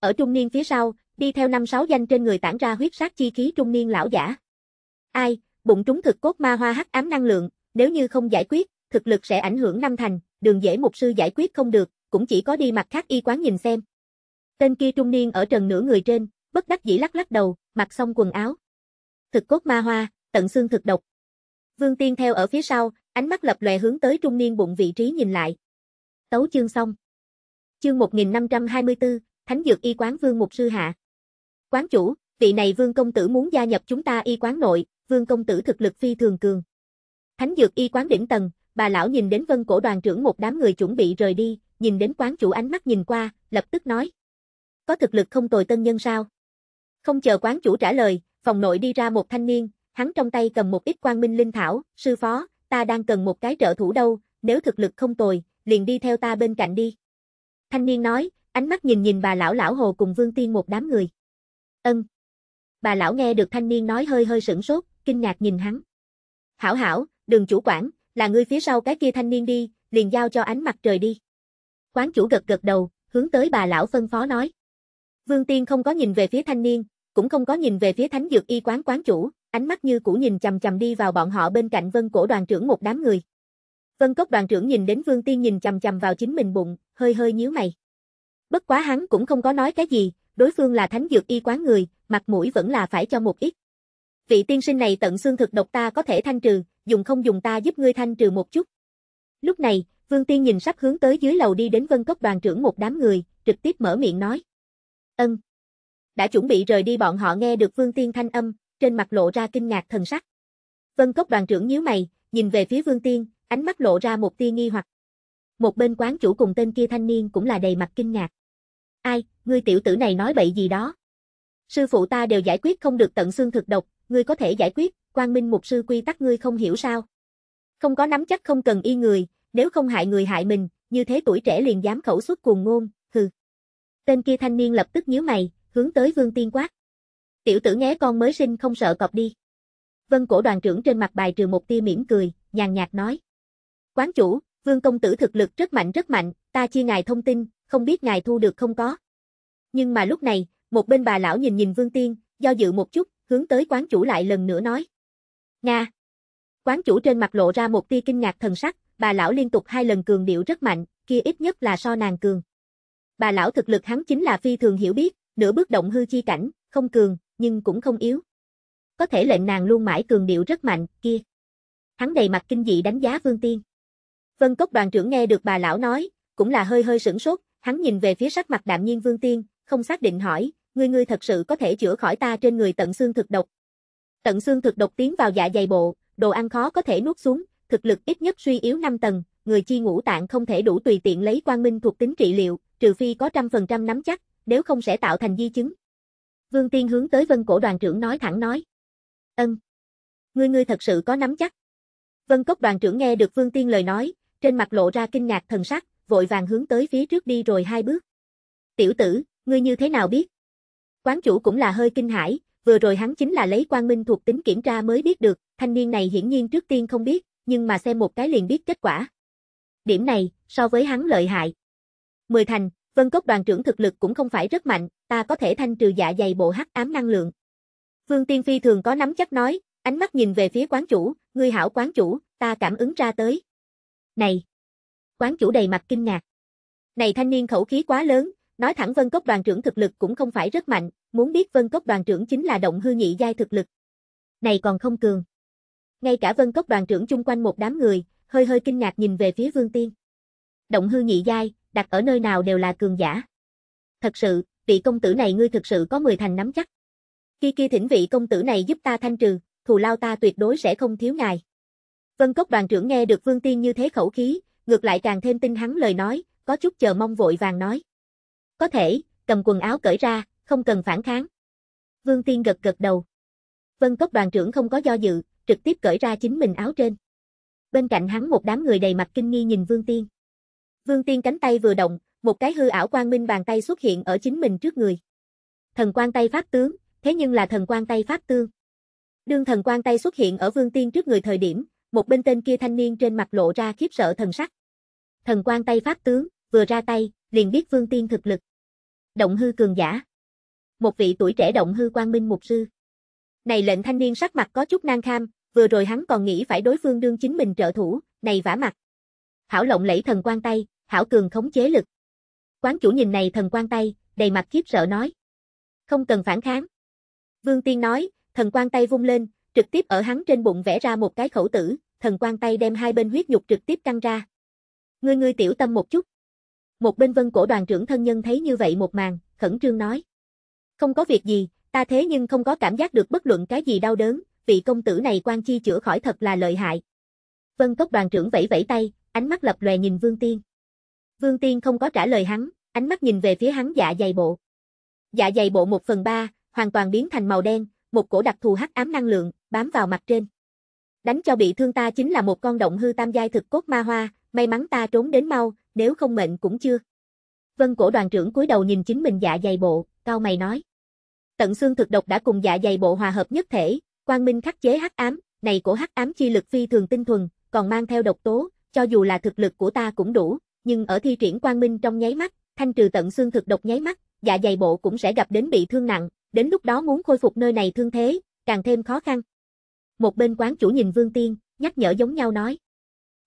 Ở trung niên phía sau, đi theo năm sáu danh trên người tản ra huyết sát chi khí trung niên lão giả. Ai, bụng trúng thực cốt ma hoa hắc ám năng lượng, nếu như không giải quyết, thực lực sẽ ảnh hưởng năm thành, đường dễ mục sư giải quyết không được, cũng chỉ có đi mặt khác y quán nhìn xem. Tên kia trung niên ở trần nửa người trên, bất đắc dĩ lắc lắc đầu, mặc xong quần áo. Thực cốt ma hoa, tận xương thực độc. Vương Tiên theo ở phía sau, ánh mắt lập lòe hướng tới trung niên bụng vị trí nhìn lại. Tấu chương xong. Chương 1524, Thánh Dược Y Quán Vương Mục Sư Hạ. Quán chủ, vị này Vương Công Tử muốn gia nhập chúng ta y quán nội, Vương Công Tử thực lực phi thường cường. Thánh Dược Y Quán đỉnh tầng, bà lão nhìn đến vân cổ đoàn trưởng một đám người chuẩn bị rời đi, nhìn đến quán chủ ánh mắt nhìn qua, lập tức nói. Có thực lực không tồi tân nhân sao? Không chờ quán chủ trả lời, phòng nội đi ra một thanh niên, hắn trong tay cầm một ít quang minh linh thảo, sư phó, ta đang cần một cái trợ thủ đâu, nếu thực lực không tồi, liền đi theo ta bên cạnh đi. Thanh niên nói, ánh mắt nhìn nhìn bà lão lão hồ cùng vương tiên một đám người. Ân. Bà lão nghe được thanh niên nói hơi hơi sửng sốt, kinh ngạc nhìn hắn. Hảo hảo, đừng chủ quản, là ngươi phía sau cái kia thanh niên đi, liền giao cho ánh mặt trời đi. Quán chủ gật gật đầu, hướng tới bà lão phân phó nói. Vương Tiên không có nhìn về phía thanh niên, cũng không có nhìn về phía thánh dược y quán quán chủ, ánh mắt như cũ nhìn chầm chầm đi vào bọn họ bên cạnh vân cổ đoàn trưởng một đám người. Vân cốc đoàn trưởng nhìn đến vương tiên nhìn chầm chầm vào chính mình bụng, hơi hơi nhíu mày. Bất quá hắn cũng không có nói cái gì, đối phương là thánh dược y quán người, mặt mũi vẫn là phải cho một ít. Vị tiên sinh này tận xương thực độc ta có thể thanh trừ, dùng không dùng ta giúp ngươi thanh trừ một chút. Lúc này, Vương Tiên nhìn sắp hướng tới dưới lầu đi đến vân cốc đoàn trưởng một đám người, trực tiếp mở miệng nói. Ân, đã chuẩn bị rời đi bọn họ nghe được Vương Tiên thanh âm, trên mặt lộ ra kinh ngạc thần sắc. Vân Cốc đoàn trưởng nhíu mày, nhìn về phía Vương Tiên, ánh mắt lộ ra một tia nghi hoặc. Một bên quán chủ cùng tên kia thanh niên cũng là đầy mặt kinh ngạc. Ai, ngươi tiểu tử này nói bậy gì đó? Sư phụ ta đều giải quyết không được tận xương thực độc, ngươi có thể giải quyết, quang minh mục sư quy tắc ngươi không hiểu sao? Không có nắm chắc không cần y người, nếu không hại người hại mình, như thế tuổi trẻ liền dám khẩu xuất cuồng ngôn, hừ. Tên kia thanh niên lập tức nhíu mày, hướng tới Vương Tiên quát. Tiểu tử nghé con mới sinh không sợ cọp đi. Vân cổ đoàn trưởng trên mặt bài trừ một tia mỉm cười, nhàn nhạt nói. Quán chủ, Vương công tử thực lực rất mạnh rất mạnh, ta chia ngài thông tin, không biết ngài thu được không có. Nhưng mà lúc này, một bên bà lão nhìn nhìn Vương Tiên, do dự một chút, hướng tới quán chủ lại lần nữa nói. Nga! Quán chủ trên mặt lộ ra một tia kinh ngạc thần sắc, bà lão liên tục hai lần cường điệu rất mạnh, kia ít nhất là so nàng cường. Bà lão thực lực hắn chính là phi thường hiểu biết, nửa bước động hư chi cảnh, không cường, nhưng cũng không yếu. Có thể lệnh nàng luôn mãi cường điệu rất mạnh, kia. Hắn đầy mặt kinh dị đánh giá Vương Tiên. Vân Cốc đoàn trưởng nghe được bà lão nói, cũng là hơi hơi sửng sốt, hắn nhìn về phía sắc mặt đạm nhiên Vương Tiên, không xác định hỏi, ngươi ngươi thật sự có thể chữa khỏi ta trên người tận xương thực độc. Tận xương thực độc tiến vào dạ dày bộ, đồ ăn khó có thể nuốt xuống, thực lực ít nhất suy yếu 5 tầng, người chi ngũ tạng không thể đủ tùy tiện lấy quan minh thuộc tính trị liệu, trừ phi có trăm phần trăm nắm chắc, nếu không sẽ tạo thành di chứng. Vương Tiên hướng tới Vân Cổ đoàn trưởng nói thẳng nói. Ân. Ngươi ngươi thật sự có nắm chắc. Vân Cốc đoàn trưởng nghe được Vương Tiên lời nói, trên mặt lộ ra kinh ngạc thần sắc, vội vàng hướng tới phía trước đi rồi hai bước. Tiểu tử, ngươi như thế nào biết? Quán chủ cũng là hơi kinh hãi, vừa rồi hắn chính là lấy quan minh thuộc tính kiểm tra mới biết được, thanh niên này hiển nhiên trước tiên không biết, nhưng mà xem một cái liền biết kết quả. Điểm này, so với hắn lợi hại. Mười thành, Vân Cốc đoàn trưởng thực lực cũng không phải rất mạnh, ta có thể thanh trừ dạ dày bộ hắc ám năng lượng. Vương Tiên Phi thường có nắm chắc nói, ánh mắt nhìn về phía quán chủ, ngươi hảo quán chủ, ta cảm ứng ra tới. Này! Quán chủ đầy mặt kinh ngạc. Này thanh niên khẩu khí quá lớn, nói thẳng Vân Cốc đoàn trưởng thực lực cũng không phải rất mạnh, muốn biết Vân Cốc đoàn trưởng chính là động hư nhị giai thực lực. Này còn không cường. Ngay cả Vân Cốc đoàn trưởng chung quanh một đám người, hơi hơi kinh ngạc nhìn về phía Vương Tiên. Động hư nhị giai, đặt ở nơi nào đều là cường giả. Thật sự, vị công tử này ngươi thực sự có 10 thành nắm chắc. Khi kia thỉnh vị công tử này giúp ta thanh trừ, thù lao ta tuyệt đối sẽ không thiếu ngài. Vân Cốc đoàn trưởng nghe được Vương Tiên như thế khẩu khí, ngược lại càng thêm tin hắn lời nói, có chút chờ mong vội vàng nói. Có thể, cầm quần áo cởi ra, không cần phản kháng. Vương Tiên gật gật đầu. Vân Cốc đoàn trưởng không có do dự, trực tiếp cởi ra chính mình áo trên. Bên cạnh hắn một đám người đầy mặt kinh nghi nhìn Vương Tiên. Vương Tiên cánh tay vừa động, một cái hư ảo quang minh bàn tay xuất hiện ở chính mình trước người. Thần quan tay pháp tướng, thế nhưng là thần quan tay pháp tương. Đương thần quan tay xuất hiện ở Vương Tiên trước người thời điểm, một bên tên kia thanh niên trên mặt lộ ra khiếp sợ thần sắc. Thần quan tay pháp tướng, vừa ra tay, liền biết Vương Tiên thực lực. Động hư cường giả. Một vị tuổi trẻ động hư quang minh mục sư. Này lệnh thanh niên sắc mặt có chút nang kham, vừa rồi hắn còn nghĩ phải đối phương đương chính mình trợ thủ, này vả mặt. Hảo lộng lẫy thần quan tay, hảo cường khống chế lực. Quán chủ nhìn này thần quan tay, đầy mặt khiếp sợ nói. Không cần phản kháng. Vương Tiên nói, thần quan tay vung lên, trực tiếp ở hắn trên bụng vẽ ra một cái khẩu tử, thần quan tay đem hai bên huyết nhục trực tiếp căng ra. Ngươi ngươi tiểu tâm một chút. Một bên vân cổ đoàn trưởng thân nhân thấy như vậy một màn, khẩn trương nói. Không có việc gì, ta thế nhưng không có cảm giác được bất luận cái gì đau đớn, vị công tử này quan chi chữa khỏi thật là lợi hại. Vân cốc đoàn trưởng vẫy vẫy tay, ánh mắt lập lòe nhìn Vương Tiên. Vương Tiên không có trả lời hắn, ánh mắt nhìn về phía hắn dạ dày bộ. Dạ dày bộ một phần ba, hoàn toàn biến thành màu đen, một cổ đặc thù hắc ám năng lượng, bám vào mặt trên. Đánh cho bị thương ta chính là một con động hư tam giai thực cốt ma hoa, may mắn ta trốn đến mau, nếu không mệnh cũng chưa. Vân cổ đoàn trưởng cúi đầu nhìn chính mình dạ dày bộ, cao mày nói. Tận xương thực độc đã cùng dạ dày bộ hòa hợp nhất thể, quang minh khắc chế hắc ám, này cổ hắc ám chi lực phi thường tinh thuần, còn mang theo độc tố, cho dù là thực lực của ta cũng đủ, nhưng ở thi triển quang minh trong nháy mắt, thanh trừ tận xương thực độc nháy mắt, dạ dày bộ cũng sẽ gặp đến bị thương nặng, đến lúc đó muốn khôi phục nơi này thương thế, càng thêm khó khăn. Một bên quán chủ nhìn Vương Tiên, nhắc nhở giống nhau nói.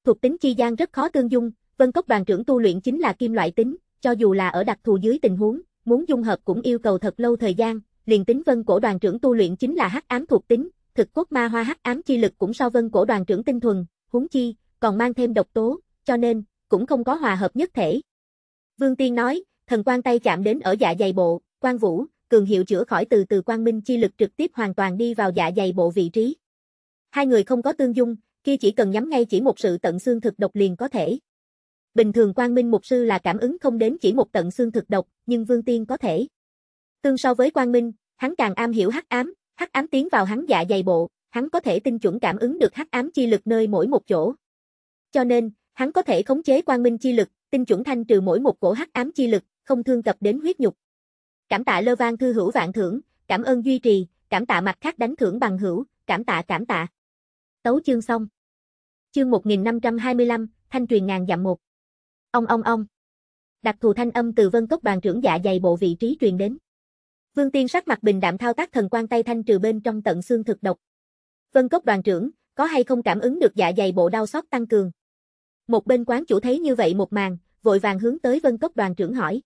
Thuộc tính chi gian rất khó tương dung, vân cốc đoàn trưởng tu luyện chính là kim loại tính, cho dù là ở đặc thù dưới tình huống, muốn dung hợp cũng yêu cầu thật lâu thời gian, liền tính vân cổ đoàn trưởng tu luyện chính là hắc ám thuộc tính, thực cốt ma hoa hắc ám chi lực cũng so vân cổ đoàn trưởng tinh thuần, huống chi, còn mang thêm độc tố, cho nên, cũng không có hòa hợp nhất thể. Vương Tiên nói, thần quan tay chạm đến ở dạ dày bộ, quan vũ, cường hiệu chữa khỏi từ từ quang minh chi lực trực tiếp hoàn toàn đi vào dạ dày bộ vị trí. Hai người không có tương dung, kia chỉ cần nhắm ngay chỉ một sự tận xương thực độc liền có thể. Bình thường quang minh mục sư là cảm ứng không đến chỉ một tận xương thực độc, nhưng Vương Tiên có thể. Tương so với quang minh, hắn càng am hiểu hắc ám, hắc ám tiến vào hắn dạ dày bộ, hắn có thể tinh chuẩn cảm ứng được hắc ám chi lực nơi mỗi một chỗ. Cho nên, Hắn có thể khống chế quang minh chi lực, tinh chuẩn thanh trừ mỗi một cổ hắc ám chi lực, không thương cập đến huyết nhục. Cảm tạ Lơ Vang thư hữu vạn thưởng, cảm ơn duy trì, cảm tạ mặt khác đánh thưởng bằng hữu, cảm tạ cảm tạ. Tấu chương xong. Chương 1525, thanh truyền ngàn dặm một. Ông ông ông. Đặc thù thanh âm từ Vân Cốc bàn trưởng dạ dày bộ vị trí truyền đến. Vương Tiên sắc mặt bình đạm thao tác thần quan tay thanh trừ bên trong tận xương thực độc. Vân Cốc đoàn trưởng, có hay không cảm ứng được dạ dày bộ đau xót tăng cường? Một bên quán chủ thấy như vậy một màn, vội vàng hướng tới vân cốc đoàn trưởng hỏi.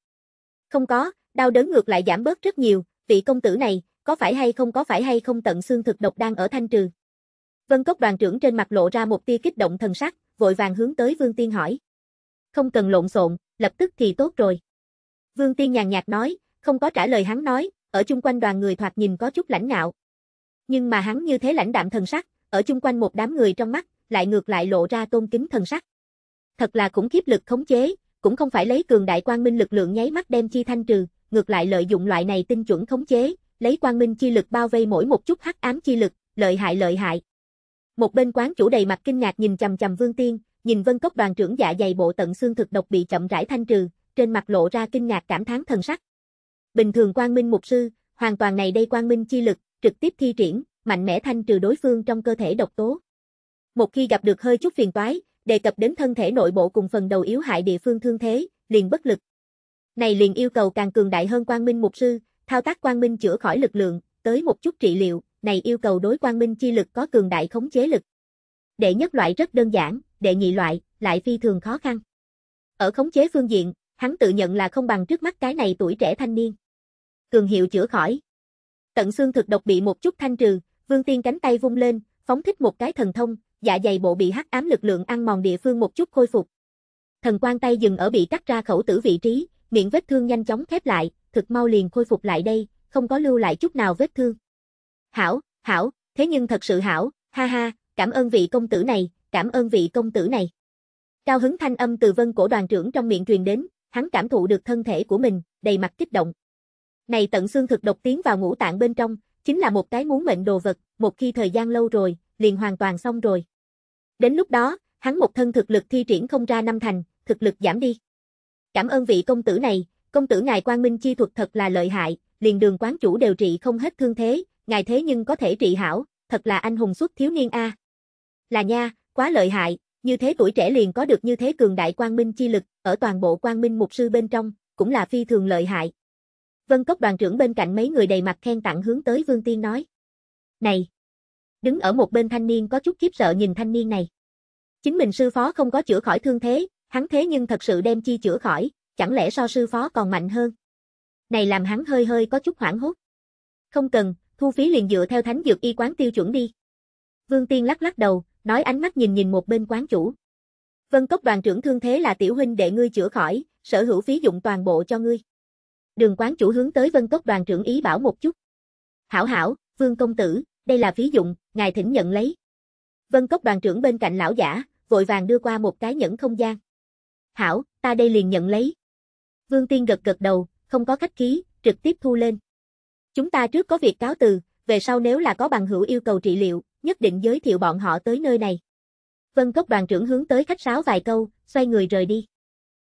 Không có, đau đớn ngược lại giảm bớt rất nhiều, vị công tử này, có phải hay không có phải hay không tận xương thực độc đang ở thanh trừ. Vân cốc đoàn trưởng trên mặt lộ ra một tia kích động thần sắc, vội vàng hướng tới Vương Tiên hỏi. Không cần lộn xộn, lập tức thì tốt rồi. Vương Tiên nhàn nhạt nói, không có trả lời hắn nói, ở chung quanh đoàn người thoạt nhìn có chút lãnh ngạo. Nhưng mà hắn như thế lãnh đạm thần sắc, ở chung quanh một đám người trong mắt, lại ngược lại lộ ra tôn kính thần sắc. Thật là khủng khiếp lực khống chế, cũng không phải lấy cường đại quang minh lực lượng nháy mắt đem chi thanh trừ, ngược lại lợi dụng loại này tinh chuẩn khống chế, lấy quang minh chi lực bao vây mỗi một chút hắc ám chi lực, lợi hại lợi hại. Một bên quán chủ đầy mặt kinh ngạc nhìn chằm chằm Vương Tiên, nhìn Vân Cốc đoàn trưởng dạ dày bộ tận xương thực độc bị chậm rãi thanh trừ, trên mặt lộ ra kinh ngạc cảm thán thần sắc. Bình thường quang minh mục sư, hoàn toàn này đây quang minh chi lực, trực tiếp thi triển, mạnh mẽ thanh trừ đối phương trong cơ thể độc tố. Một khi gặp được hơi chút phiền toái, đề cập đến thân thể nội bộ cùng phần đầu yếu hại địa phương thương thế, liền bất lực. Này liền yêu cầu càng cường đại hơn Quang Minh Mục sư, thao tác Quang Minh chữa khỏi lực lượng, tới một chút trị liệu, này yêu cầu đối Quang Minh chi lực có cường đại khống chế lực. Đệ nhất loại rất đơn giản, đệ nhị loại lại phi thường khó khăn. Ở khống chế phương diện, hắn tự nhận là không bằng trước mắt cái này tuổi trẻ thanh niên. Cường hiệu chữa khỏi. Tận xương thực độc bị một chút thanh trừ, Vương Tiên cánh tay vung lên, phóng thích một cái thần thông, dạ dày bộ bị hắc ám lực lượng ăn mòn địa phương một chút khôi phục. Thần quan tay dừng ở bị cắt ra khẩu tử vị trí, miệng vết thương nhanh chóng khép lại, thực mau liền khôi phục lại đây, không có lưu lại chút nào vết thương. Hảo, hảo, thế nhưng thật sự hảo, ha ha, cảm ơn vị công tử này, cảm ơn vị công tử này. Cao hứng thanh âm từ vân cổ đoàn trưởng trong miệng truyền đến, hắn cảm thụ được thân thể của mình, đầy mặt kích động. Này tận xương thực độc tiến vào ngũ tạng bên trong, chính là một cái muốn mệnh đồ vật, một khi thời gian lâu rồi, liền hoàn toàn xong rồi. Đến lúc đó, hắn một thân thực lực thi triển không ra năm thành, thực lực giảm đi. Cảm ơn vị công tử này, công tử ngài quang minh chi thuật thật là lợi hại, liền đường quán chủ đều trị không hết thương thế, ngài thế nhưng có thể trị hảo, thật là anh hùng xuất thiếu niên a. Là nha, quá lợi hại, như thế tuổi trẻ liền có được như thế cường đại quang minh chi lực, ở toàn bộ quang minh mục sư bên trong, cũng là phi thường lợi hại. Vân Cốc đoàn trưởng bên cạnh mấy người đầy mặt khen tặng hướng tới Vương Tiên nói. Này, Đứng ở một bên thanh niên có chút khiếp sợ nhìn thanh niên này. Chính mình sư phó không có chữa khỏi thương thế, hắn thế nhưng thật sự đem chi chữa khỏi, chẳng lẽ so sư phó còn mạnh hơn. Này làm hắn hơi hơi có chút hoảng hốt. Không cần, thu phí liền dựa theo thánh dược y quán tiêu chuẩn đi. Vương Tiên lắc lắc đầu, nói ánh mắt nhìn nhìn một bên quán chủ. Vân Cốc đoàn trưởng thương thế là tiểu huynh đệ ngươi chữa khỏi, sở hữu phí dụng toàn bộ cho ngươi. Đường quán chủ hướng tới Vân Cốc đoàn trưởng ý bảo một chút. Hảo hảo, Vương Công Tử, đây là phí dụng, ngài thỉnh nhận lấy. Vân Cốc đoàn trưởng bên cạnh lão giả, vội vàng đưa qua một cái nhẫn không gian. Hảo, ta đây liền nhận lấy. Vương Tiên gật gật đầu, không có khách khí, trực tiếp thu lên. Chúng ta trước có việc cáo từ, về sau nếu là có bằng hữu yêu cầu trị liệu, nhất định giới thiệu bọn họ tới nơi này. Vân Cốc đoàn trưởng hướng tới khách sáo vài câu, xoay người rời đi.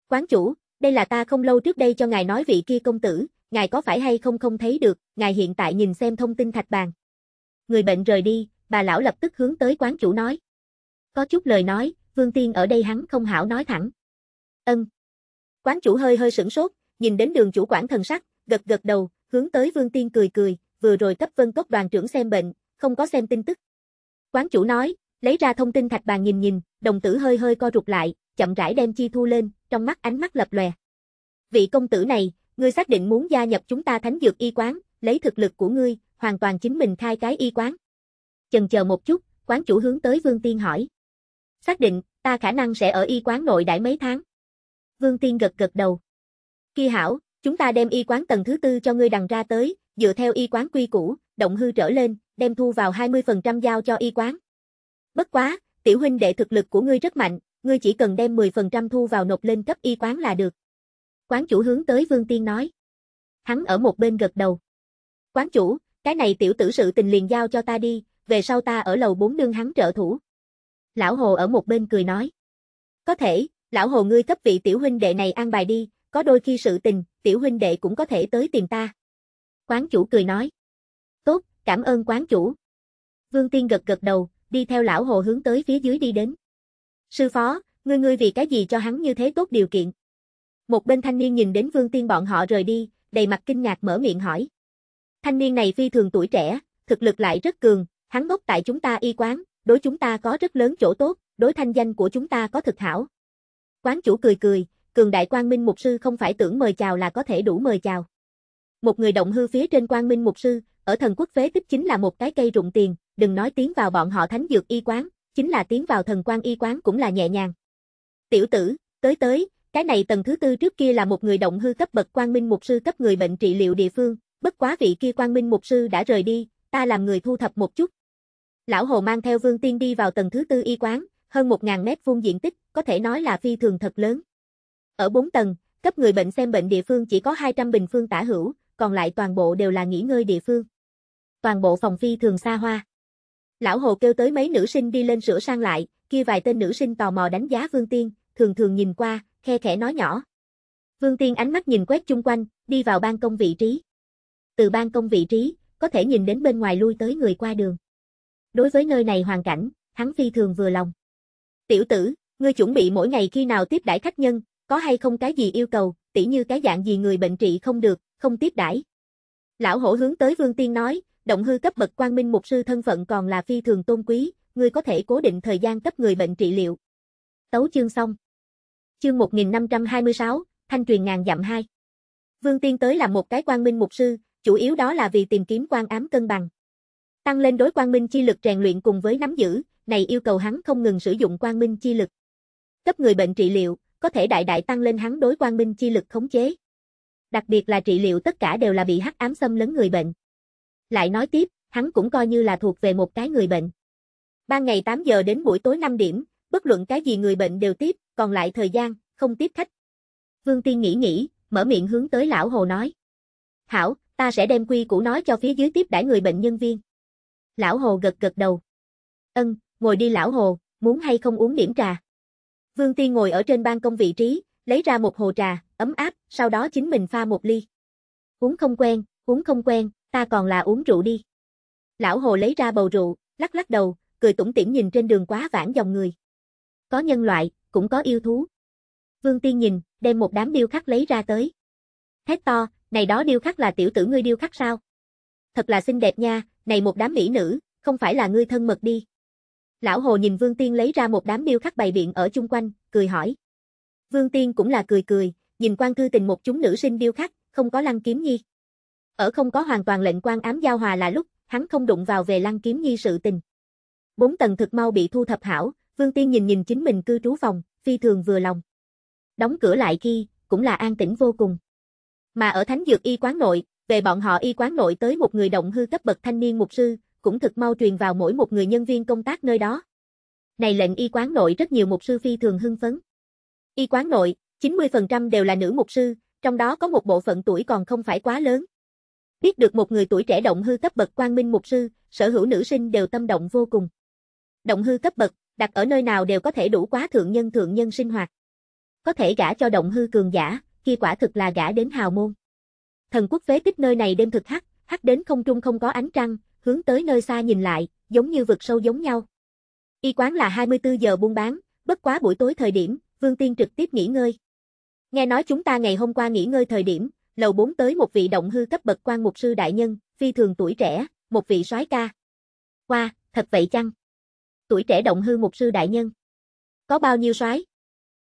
Quán chủ, đây là ta không lâu trước đây cho ngài nói vị kia công tử, ngài có phải hay không không thấy được, ngài hiện tại nhìn xem thông tin thạch bàn người bệnh rời đi, bà lão lập tức hướng tới quán chủ nói. Có chút lời nói, Vương Tiên ở đây hắn không hảo nói thẳng. Ân. Quán chủ hơi hơi sửng sốt, nhìn đến đường chủ quản thần sắc, gật gật đầu, hướng tới Vương Tiên cười cười, vừa rồi cấp vân cốc đoàn trưởng xem bệnh, không có xem tin tức. Quán chủ nói, lấy ra thông tin thạch bàn nhìn nhìn, đồng tử hơi hơi co rụt lại, chậm rãi đem chi thu lên, trong mắt ánh mắt lập lòe. Vị công tử này, ngươi xác định muốn gia nhập chúng ta thánh dược y quán, lấy thực lực của ngươi, hoàn toàn chính mình khai cái y quán. Chần chờ một chút, quán chủ hướng tới Vương Tiên hỏi. Xác định, ta khả năng sẽ ở y quán nội đãi mấy tháng. Vương Tiên gật gật đầu. Kia hảo, chúng ta đem y quán tầng thứ tư cho ngươi đằng ra tới, dựa theo y quán quy củ, động hư trở lên, đem thu vào 20% giao cho y quán. Bất quá, tiểu huynh đệ thực lực của ngươi rất mạnh, ngươi chỉ cần đem 10% thu vào nộp lên cấp y quán là được. Quán chủ hướng tới Vương Tiên nói. Hắn ở một bên gật đầu. Quán chủ, cái này tiểu tử sự tình liền giao cho ta đi, về sau ta ở lầu bốn đương hắn trợ thủ. Lão Hồ ở một bên cười nói. Có thể, lão Hồ ngươi cấp vị tiểu huynh đệ này an bài đi, có đôi khi sự tình, tiểu huynh đệ cũng có thể tới tìm ta. Quán chủ cười nói. Tốt, cảm ơn quán chủ. Vương Tiên gật gật đầu, đi theo lão Hồ hướng tới phía dưới đi đến. Sư phó, ngươi ngươi vì cái gì cho hắn như thế tốt điều kiện. Một bên thanh niên nhìn đến Vương Tiên bọn họ rời đi, đầy mặt kinh ngạc mở miệng hỏi. Thanh niên này phi thường tuổi trẻ, thực lực lại rất cường, hắn gốc tại chúng ta y quán, đối chúng ta có rất lớn chỗ tốt, đối thanh danh của chúng ta có thực hảo. Quán chủ cười cười, cường đại quang minh mục sư không phải tưởng mời chào là có thể đủ mời chào. Một người động hư phía trên quang minh mục sư, ở thần quốc phế tích chính là một cái cây rụng tiền, đừng nói tiến vào bọn họ thánh dược y quán, chính là tiến vào thần quan y quán cũng là nhẹ nhàng. Tiểu tử, tới tới, cái này tầng thứ tư trước kia là một người động hư cấp bậc quang minh mục sư cấp người bệnh trị liệu địa phương, Bất quá vị kia quan minh mục sư đã rời đi, ta làm người thu thập một chút. Lão Hồ mang theo Vương Tiên đi vào tầng thứ tư y quán, hơn 1.000 mét vuông diện tích, có thể nói là phi thường thật lớn. Ở 4 tầng, cấp người bệnh xem bệnh địa phương chỉ có 200 bình phương tả hữu, còn lại toàn bộ đều là nghỉ ngơi địa phương. Toàn bộ phòng phi thường xa hoa. Lão Hồ kêu tới mấy nữ sinh đi lên sửa sang lại, kia vài tên nữ sinh tò mò đánh giá Vương Tiên, thường thường nhìn qua, khe khẽ nói nhỏ. Vương Tiên ánh mắt nhìn quét chung quanh, đi vào ban công vị trí từ ban công vị trí, có thể nhìn đến bên ngoài lui tới người qua đường. Đối với nơi này hoàn cảnh, hắn phi thường vừa lòng. Tiểu tử, ngươi chuẩn bị mỗi ngày khi nào tiếp đãi khách nhân, có hay không cái gì yêu cầu, tỉ như cái dạng gì người bệnh trị không được, không tiếp đãi. Lão hổ hướng tới Vương Tiên nói, động hư cấp bậc quan minh mục sư thân phận còn là phi thường tôn quý, ngươi có thể cố định thời gian cấp người bệnh trị liệu. Tấu chương xong. Chương 1526, Thanh truyền ngàn dặm hai Vương Tiên tới là một cái quan minh mục sư, chủ yếu đó là vì tìm kiếm quan ám cân bằng. Tăng lên đối quang minh chi lực rèn luyện cùng với nắm giữ, này yêu cầu hắn không ngừng sử dụng quang minh chi lực. Cấp người bệnh trị liệu, có thể đại đại tăng lên hắn đối quang minh chi lực khống chế. Đặc biệt là trị liệu tất cả đều là bị hắc ám xâm lấn người bệnh. Lại nói tiếp, hắn cũng coi như là thuộc về một cái người bệnh. Ban ngày 8 giờ đến buổi tối 5 điểm, bất luận cái gì người bệnh đều tiếp, còn lại thời gian, không tiếp khách. Vương Tiên nghĩ nghĩ, mở miệng hướng tới lão hồ nói. Hảo, ta sẽ đem quy củ nói cho phía dưới tiếp đãi người bệnh nhân viên. Lão Hồ gật gật đầu. Ân, ngồi đi Lão Hồ, muốn hay không uống điểm trà. Vương Tiên ngồi ở trên ban công vị trí, lấy ra một hồ trà, ấm áp, sau đó chính mình pha một ly. Uống không quen, uống không quen, ta còn là uống rượu đi. Lão Hồ lấy ra bầu rượu, lắc lắc đầu, cười tủm tỉm nhìn trên đường quá vãng dòng người. Có nhân loại, cũng có yêu thú. Vương Tiên nhìn, đem một đám điêu khắc lấy ra tới. Hét to, này đó điêu khắc là tiểu tử ngươi điêu khắc sao? Thật là xinh đẹp nha, này một đám mỹ nữ, không phải là ngươi thân mật đi. Lão Hồ nhìn Vương Tiên lấy ra một đám điêu khắc bày biện ở chung quanh, cười hỏi. Vương Tiên cũng là cười cười, nhìn quan cư tình một chúng nữ sinh điêu khắc, không có lăng kiếm nhi. Ở không có hoàn toàn lệnh quan ám giao hòa là lúc, hắn không đụng vào về lăng kiếm nhi sự tình. Bốn tầng thực mau bị thu thập hảo, Vương Tiên nhìn nhìn chính mình cư trú phòng, phi thường vừa lòng. Đóng cửa lại khi, cũng là an tĩnh vô cùng. Mà ở Thánh Dược Y Quán Nội, về bọn họ Y Quán Nội tới một người động hư cấp bậc thanh niên mục sư, cũng thực mau truyền vào mỗi một người nhân viên công tác nơi đó. Này lệnh Y Quán Nội rất nhiều mục sư phi thường hưng phấn. Y Quán Nội, 90% đều là nữ mục sư, trong đó có một bộ phận tuổi còn không phải quá lớn. Biết được một người tuổi trẻ động hư cấp bậc quang minh mục sư, sở hữu nữ sinh đều tâm động vô cùng. Động hư cấp bậc, đặt ở nơi nào đều có thể đủ quá thượng nhân thượng nhân sinh hoạt. Có thể gả cho động hư cường giả, kia quả thực là gã đến hào môn. Thần quốc phế tích nơi này đêm thực hắc, hắc đến không trung không có ánh trăng, hướng tới nơi xa nhìn lại, giống như vực sâu giống nhau. Y quán là 24 giờ buôn bán, bất quá buổi tối thời điểm, Vương Tiên trực tiếp nghỉ ngơi. Nghe nói chúng ta ngày hôm qua nghỉ ngơi thời điểm, lầu 4 tới một vị động hư cấp bậc quan mục sư đại nhân, phi thường tuổi trẻ, một vị soái ca. Qua, thật vậy chăng? Tuổi trẻ động hư mục sư đại nhân. Có bao nhiêu soái?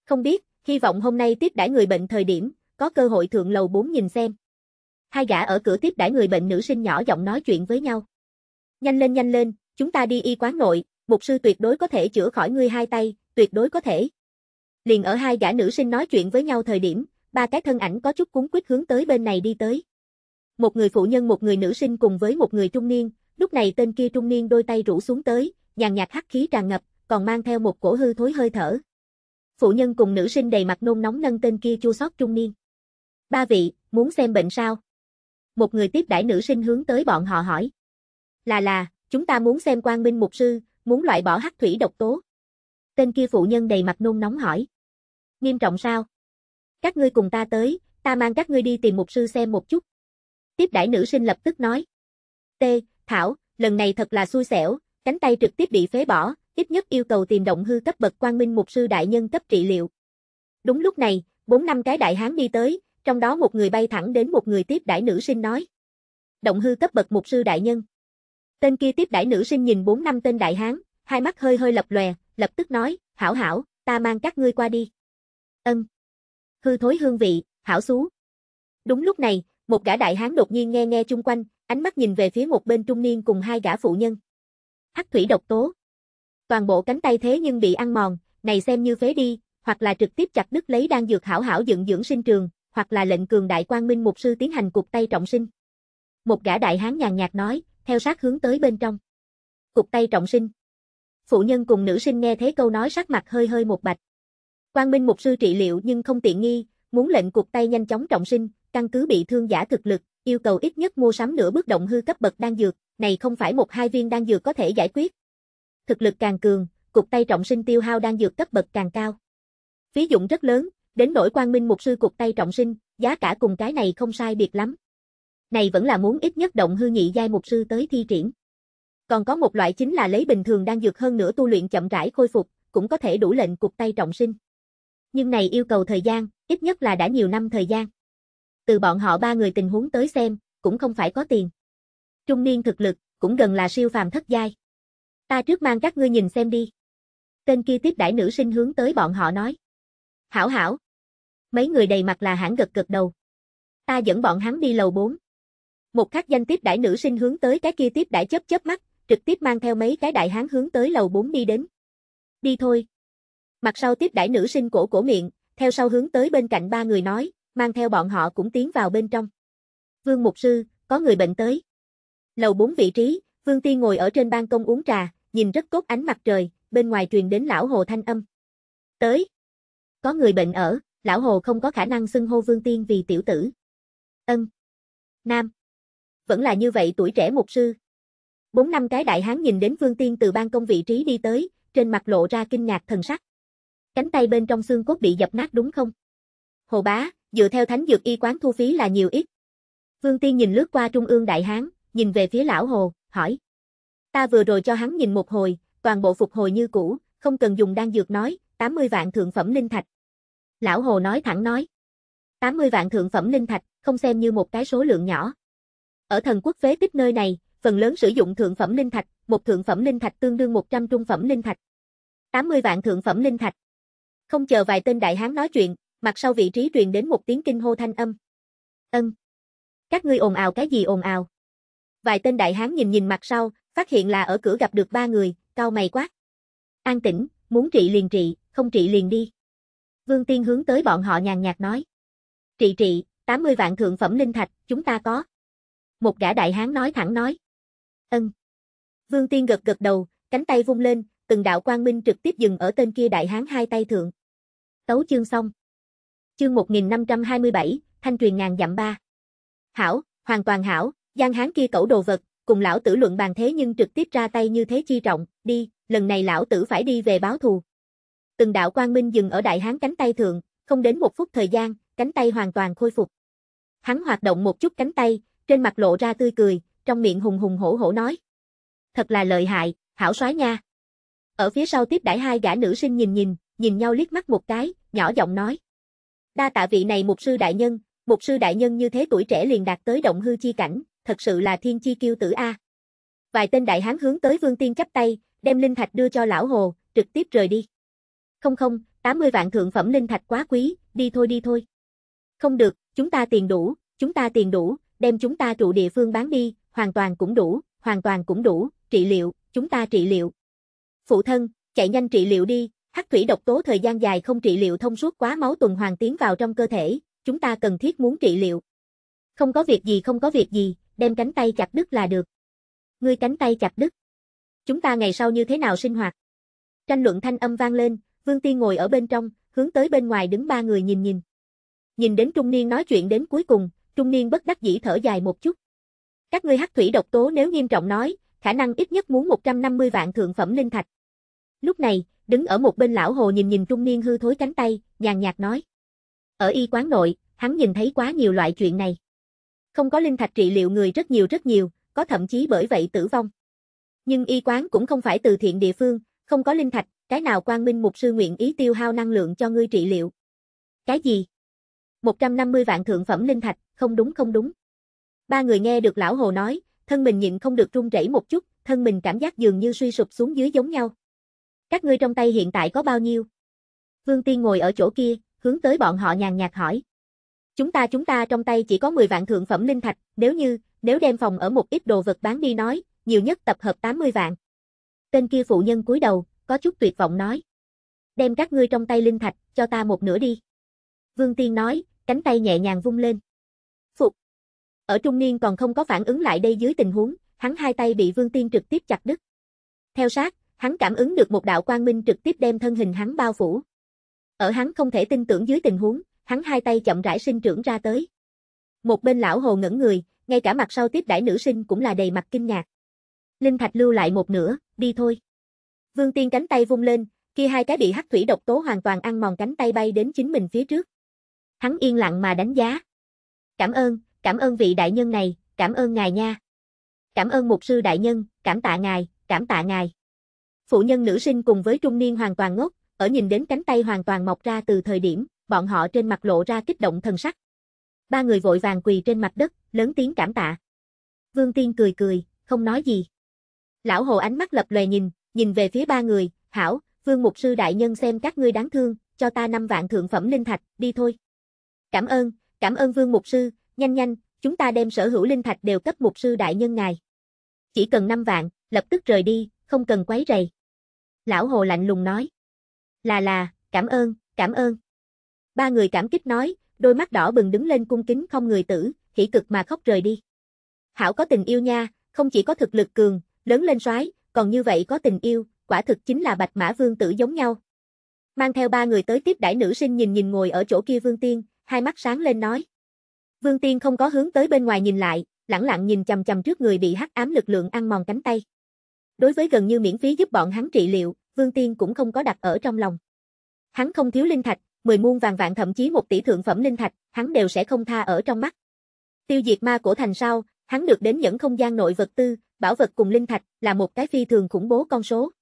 Không biết, hy vọng hôm nay tiếp đãi người bệnh thời điểm, có cơ hội thượng lầu 4 nhìn xem. Hai gã ở cửa tiếp đãi người bệnh nữ sinh nhỏ giọng nói chuyện với nhau. Nhanh lên nhanh lên, chúng ta đi y quán nội, mục sư tuyệt đối có thể chữa khỏi ngươi hai tay, tuyệt đối có thể. Liền ở hai gã nữ sinh nói chuyện với nhau thời điểm, ba cái thân ảnh có chút cúng quyết hướng tới bên này đi tới. Một người phụ nhân một người nữ sinh cùng với một người trung niên, lúc này tên kia trung niên đôi tay rũ xuống tới, nhàn nhạt hắc khí tràn ngập, còn mang theo một cổ hư thối hơi thở phụ nhân cùng nữ sinh đầy mặt nôn nóng nâng tên kia chua xót trung niên. Ba vị, muốn xem bệnh sao? Một người tiếp đãi nữ sinh hướng tới bọn họ hỏi. Là là, chúng ta muốn xem quan minh mục sư, muốn loại bỏ hắc thủy độc tố. Tên kia phụ nhân đầy mặt nôn nóng hỏi. Nghiêm trọng sao? Các ngươi cùng ta tới, ta mang các ngươi đi tìm mục sư xem một chút. Tiếp đãi nữ sinh lập tức nói. T, Thảo, lần này thật là xui xẻo, cánh tay trực tiếp bị phế bỏ, ít nhất yêu cầu tìm động hư cấp bậc quan minh mục sư đại nhân cấp trị liệu. Đúng lúc này, bốn năm cái đại hán đi tới, trong đó một người bay thẳng đến một người tiếp đại nữ sinh nói. Động hư cấp bậc mục sư đại nhân. Tên kia tiếp đại nữ sinh nhìn bốn năm tên đại hán, hai mắt hơi hơi lập lòe, lập tức nói, hảo hảo, ta mang các ngươi qua đi. Ân. Hư thối hương vị, hảo xú. Đúng lúc này, một gã đại hán đột nhiên nghe nghe chung quanh, ánh mắt nhìn về phía một bên trung niên cùng hai gã phụ nhân. Hắc thủy độc tố. Toàn bộ cánh tay thế nhưng bị ăn mòn, này xem như phế đi, hoặc là trực tiếp chặt đứt lấy đan dược hảo hảo dựng dưỡng sinh trường, hoặc là lệnh cường đại quang minh mục sư tiến hành cục tay trọng sinh. Một gã đại hán nhàn nhạt nói, theo sát hướng tới bên trong. Cục tay trọng sinh. Phụ nhân cùng nữ sinh nghe thế câu nói sắc mặt hơi hơi một bạch. Quang minh mục sư trị liệu nhưng không tiện nghi, muốn lệnh cục tay nhanh chóng trọng sinh, căn cứ bị thương giả thực lực, yêu cầu ít nhất mua sắm nửa bước động hư cấp bậc đan dược, này không phải một hai viên đan dược có thể giải quyết, thực lực càng cường, cục tay trọng sinh tiêu hao đang dược cấp bậc càng cao. phí dụng rất lớn, đến nỗi Quang Minh mục sư cục tay trọng sinh, giá cả cùng cái này không sai biệt lắm. Này vẫn là muốn ít nhất động hư nhị giai mục sư tới thi triển. Còn có một loại chính là lấy bình thường đang dược hơn nửa tu luyện chậm rãi khôi phục, cũng có thể đủ lệnh cục tay trọng sinh. Nhưng này yêu cầu thời gian, ít nhất là đã nhiều năm thời gian. Từ bọn họ ba người tình huống tới xem, cũng không phải có tiền. Trung niên thực lực, cũng gần là siêu phàm thất giai. Ta trước mang các ngươi nhìn xem đi. Tên kia tiếp đãi nữ sinh hướng tới bọn họ nói. Hảo hảo. Mấy người đầy mặt là hãng gật gật đầu. Ta dẫn bọn hắn đi lầu 4. Một khắc danh tiếp đãi nữ sinh hướng tới cái kia tiếp đãi chớp chớp mắt, trực tiếp mang theo mấy cái đại hán hướng tới lầu 4 đi đến. Đi thôi. Mặt sau tiếp đãi nữ sinh cổ cổ miệng, theo sau hướng tới bên cạnh ba người nói, mang theo bọn họ cũng tiến vào bên trong. Vương Mục Sư, có người bệnh tới. Lầu 4 vị trí, Vương Ti ngồi ở trên ban công uống trà, nhìn rất cốt ánh mặt trời, bên ngoài truyền đến lão hồ thanh âm. Tới. Có người bệnh ở, lão hồ không có khả năng xưng hô Vương Tiên vì tiểu tử. Ân. Nam. Vẫn là như vậy tuổi trẻ một sư. Bốn năm cái đại hán nhìn đến Vương Tiên từ ban công vị trí đi tới, trên mặt lộ ra kinh ngạc thần sắc. Cánh tay bên trong xương cốt bị dập nát đúng không? Hồ bá, dựa theo thánh dược y quán thu phí là nhiều ít. Vương Tiên nhìn lướt qua trung ương đại hán, nhìn về phía lão hồ, hỏi. Ta vừa rồi cho hắn nhìn một hồi, toàn bộ phục hồi như cũ, không cần dùng đan dược nói, 80 vạn thượng phẩm linh thạch. Lão Hồ nói thẳng nói. 80 vạn thượng phẩm linh thạch, không xem như một cái số lượng nhỏ. Ở thần quốc phế tích nơi này, phần lớn sử dụng thượng phẩm linh thạch, một thượng phẩm linh thạch tương đương 100 trung phẩm linh thạch. 80 vạn thượng phẩm linh thạch. Không chờ vài tên đại hán nói chuyện, mặt sau vị trí truyền đến một tiếng kinh hô thanh âm. Ân. Các ngươi ồn ào cái gì ồn ào? vài tên đại hán nhìn nhìn mặt sau, phát hiện là ở cửa gặp được ba người, cao mày quát. An tĩnh, muốn trị liền trị, không trị liền đi. Vương Tiên hướng tới bọn họ nhàn nhạt nói. Trị trị, 80 vạn thượng phẩm linh thạch, chúng ta có. Một gã đại hán nói thẳng nói. Ân. Vương Tiên gật gật đầu, cánh tay vung lên, từng đạo quang minh trực tiếp dừng ở tên kia đại hán hai tay thượng. Tấu chương xong. Chương 1527, thanh truyền ngàn dặm ba. Hảo, hoàn toàn hảo, Giang hán kia cẩu đồ vật, cùng lão tử luận bàn thế nhưng trực tiếp ra tay như thế chi trọng, đi, lần này lão tử phải đi về báo thù. Từng đạo quang minh dừng ở đại hán cánh tay thượng, không đến một phút thời gian, cánh tay hoàn toàn khôi phục. Hắn hoạt động một chút cánh tay, trên mặt lộ ra tươi cười, trong miệng hùng hùng hổ hổ nói. Thật là lợi hại, hảo soái nha. Ở phía sau tiếp đãi hai gã nữ sinh nhìn nhìn, nhìn nhau liếc mắt một cái, nhỏ giọng nói. Đa tạ vị này mục sư đại nhân, mục sư đại nhân như thế tuổi trẻ liền đạt tới động hư chi cảnh, thật sự là thiên chi kiêu tử A. Vài tên đại hán hướng tới Vương Tiên chắp tay, đem linh thạch đưa cho lão hồ, trực tiếp rời đi. Không không, 80 vạn thượng phẩm linh thạch quá quý, đi thôi đi thôi. Không được, chúng ta tiền đủ, chúng ta tiền đủ, đem chúng ta trụ địa phương bán đi, hoàn toàn cũng đủ, hoàn toàn cũng đủ, trị liệu, chúng ta trị liệu. Phụ thân, chạy nhanh trị liệu đi, hắc thủy độc tố thời gian dài không trị liệu thông suốt quá máu tuần hoàn tiến vào trong cơ thể, chúng ta cần thiết muốn trị liệu. Không có việc gì không có việc gì, đem cánh tay chặt đứt là được. Ngươi cánh tay chặt đứt. Chúng ta ngày sau như thế nào sinh hoạt? Tranh luận thanh âm vang lên, Vương Tiên ngồi ở bên trong, hướng tới bên ngoài đứng ba người nhìn nhìn. Nhìn đến trung niên nói chuyện đến cuối cùng, trung niên bất đắc dĩ thở dài một chút. Các ngươi hắc thủy độc tố nếu nghiêm trọng nói, khả năng ít nhất muốn 150 vạn thượng phẩm linh thạch. Lúc này, đứng ở một bên lão hồ nhìn nhìn trung niên hư thối cánh tay, nhàn nhạt nói. Ở y quán nội, hắn nhìn thấy quá nhiều loại chuyện này. Không có linh thạch trị liệu người rất nhiều rất nhiều, có thậm chí bởi vậy tử vong. Nhưng y quán cũng không phải từ thiện địa phương, không có linh thạch, cái nào quan minh mục sư nguyện ý tiêu hao năng lượng cho ngươi trị liệu. Cái gì? 150 vạn thượng phẩm linh thạch, không đúng không đúng. Ba người nghe được lão hồ nói, thân mình nhịn không được run rẩy một chút, thân mình cảm giác dường như suy sụp xuống dưới giống nhau. Các ngươi trong tay hiện tại có bao nhiêu? Vương Tiên ngồi ở chỗ kia, hướng tới bọn họ nhàn nhạt hỏi. Chúng ta chúng ta trong tay chỉ có 10 vạn thượng phẩm linh thạch, nếu như, nếu đem phòng ở một ít đồ vật bán đi nói, nhiều nhất tập hợp 80 vạn. Tên kia phụ nhân cúi đầu, có chút tuyệt vọng nói. Đem các ngươi trong tay linh thạch, cho ta một nửa đi. Vương Tiên nói, cánh tay nhẹ nhàng vung lên. Phục. Ở trung niên còn không có phản ứng lại đây dưới tình huống, hắn hai tay bị Vương Tiên trực tiếp chặt đứt. Theo sát, hắn cảm ứng được một đạo quang minh trực tiếp đem thân hình hắn bao phủ. Ở hắn không thể tin tưởng dưới tình huống, hắn hai tay chậm rãi sinh trưởng ra tới. Một bên lão hồ ngẩn người, ngay cả mặt sau tiếp đãi nữ sinh cũng là đầy mặt kinh ngạc. Linh thạch lưu lại một nửa, đi thôi. Vương Tiên cánh tay vung lên, kia hai cái bị hắc thủy độc tố hoàn toàn ăn mòn cánh tay bay đến chính mình phía trước. Hắn yên lặng mà đánh giá. Cảm ơn, cảm ơn vị đại nhân này, cảm ơn ngài nha. Cảm ơn mục sư đại nhân, cảm tạ ngài, cảm tạ ngài. Phụ nhân nữ sinh cùng với trung niên hoàn toàn ngốc, ở nhìn đến cánh tay hoàn toàn mọc ra từ thời điểm, bọn họ trên mặt lộ ra kích động thần sắc. Ba người vội vàng quỳ trên mặt đất, lớn tiếng cảm tạ. Vương Tiên cười cười, không nói gì. Lão Hồ ánh mắt lập lòe nhìn, nhìn về phía ba người, hảo, Vương Mục Sư Đại Nhân xem các ngươi đáng thương, cho ta năm vạn thượng phẩm linh thạch, đi thôi. Cảm ơn, cảm ơn Vương Mục Sư, nhanh nhanh, chúng ta đem sở hữu linh thạch đều cấp Mục Sư Đại Nhân ngài. Chỉ cần năm vạn, lập tức rời đi, không cần quấy rầy. Lão Hồ lạnh lùng nói. Là là, cảm ơn, cảm ơn. Ba người cảm kích nói, đôi mắt đỏ bừng đứng lên cung kính không người tử, hỉ cực mà khóc rời đi. Hảo có tình yêu nha, không chỉ có thực lực cường, lớn lên soái, còn như vậy có tình yêu, quả thực chính là bạch mã vương tử giống nhau. Mang theo ba người tới tiếp đại nữ sinh nhìn nhìn ngồi ở chỗ kia vương tiên, hai mắt sáng lên nói. Vương tiên không có hướng tới bên ngoài nhìn lại, lẳng lặng nhìn chầm chầm trước người bị hắc ám lực lượng ăn mòn cánh tay. Đối với gần như miễn phí giúp bọn hắn trị liệu, vương tiên cũng không có đặt ở trong lòng. Hắn không thiếu linh thạch, 10 muôn vàng vạn thậm chí một tỷ thượng phẩm linh thạch, hắn đều sẽ không tha ở trong mắt. Tiêu diệt ma cổ thành sau, hắn được đến những không gian nội vật tư, bảo vật cùng linh thạch là một cái phi thường khủng bố con số.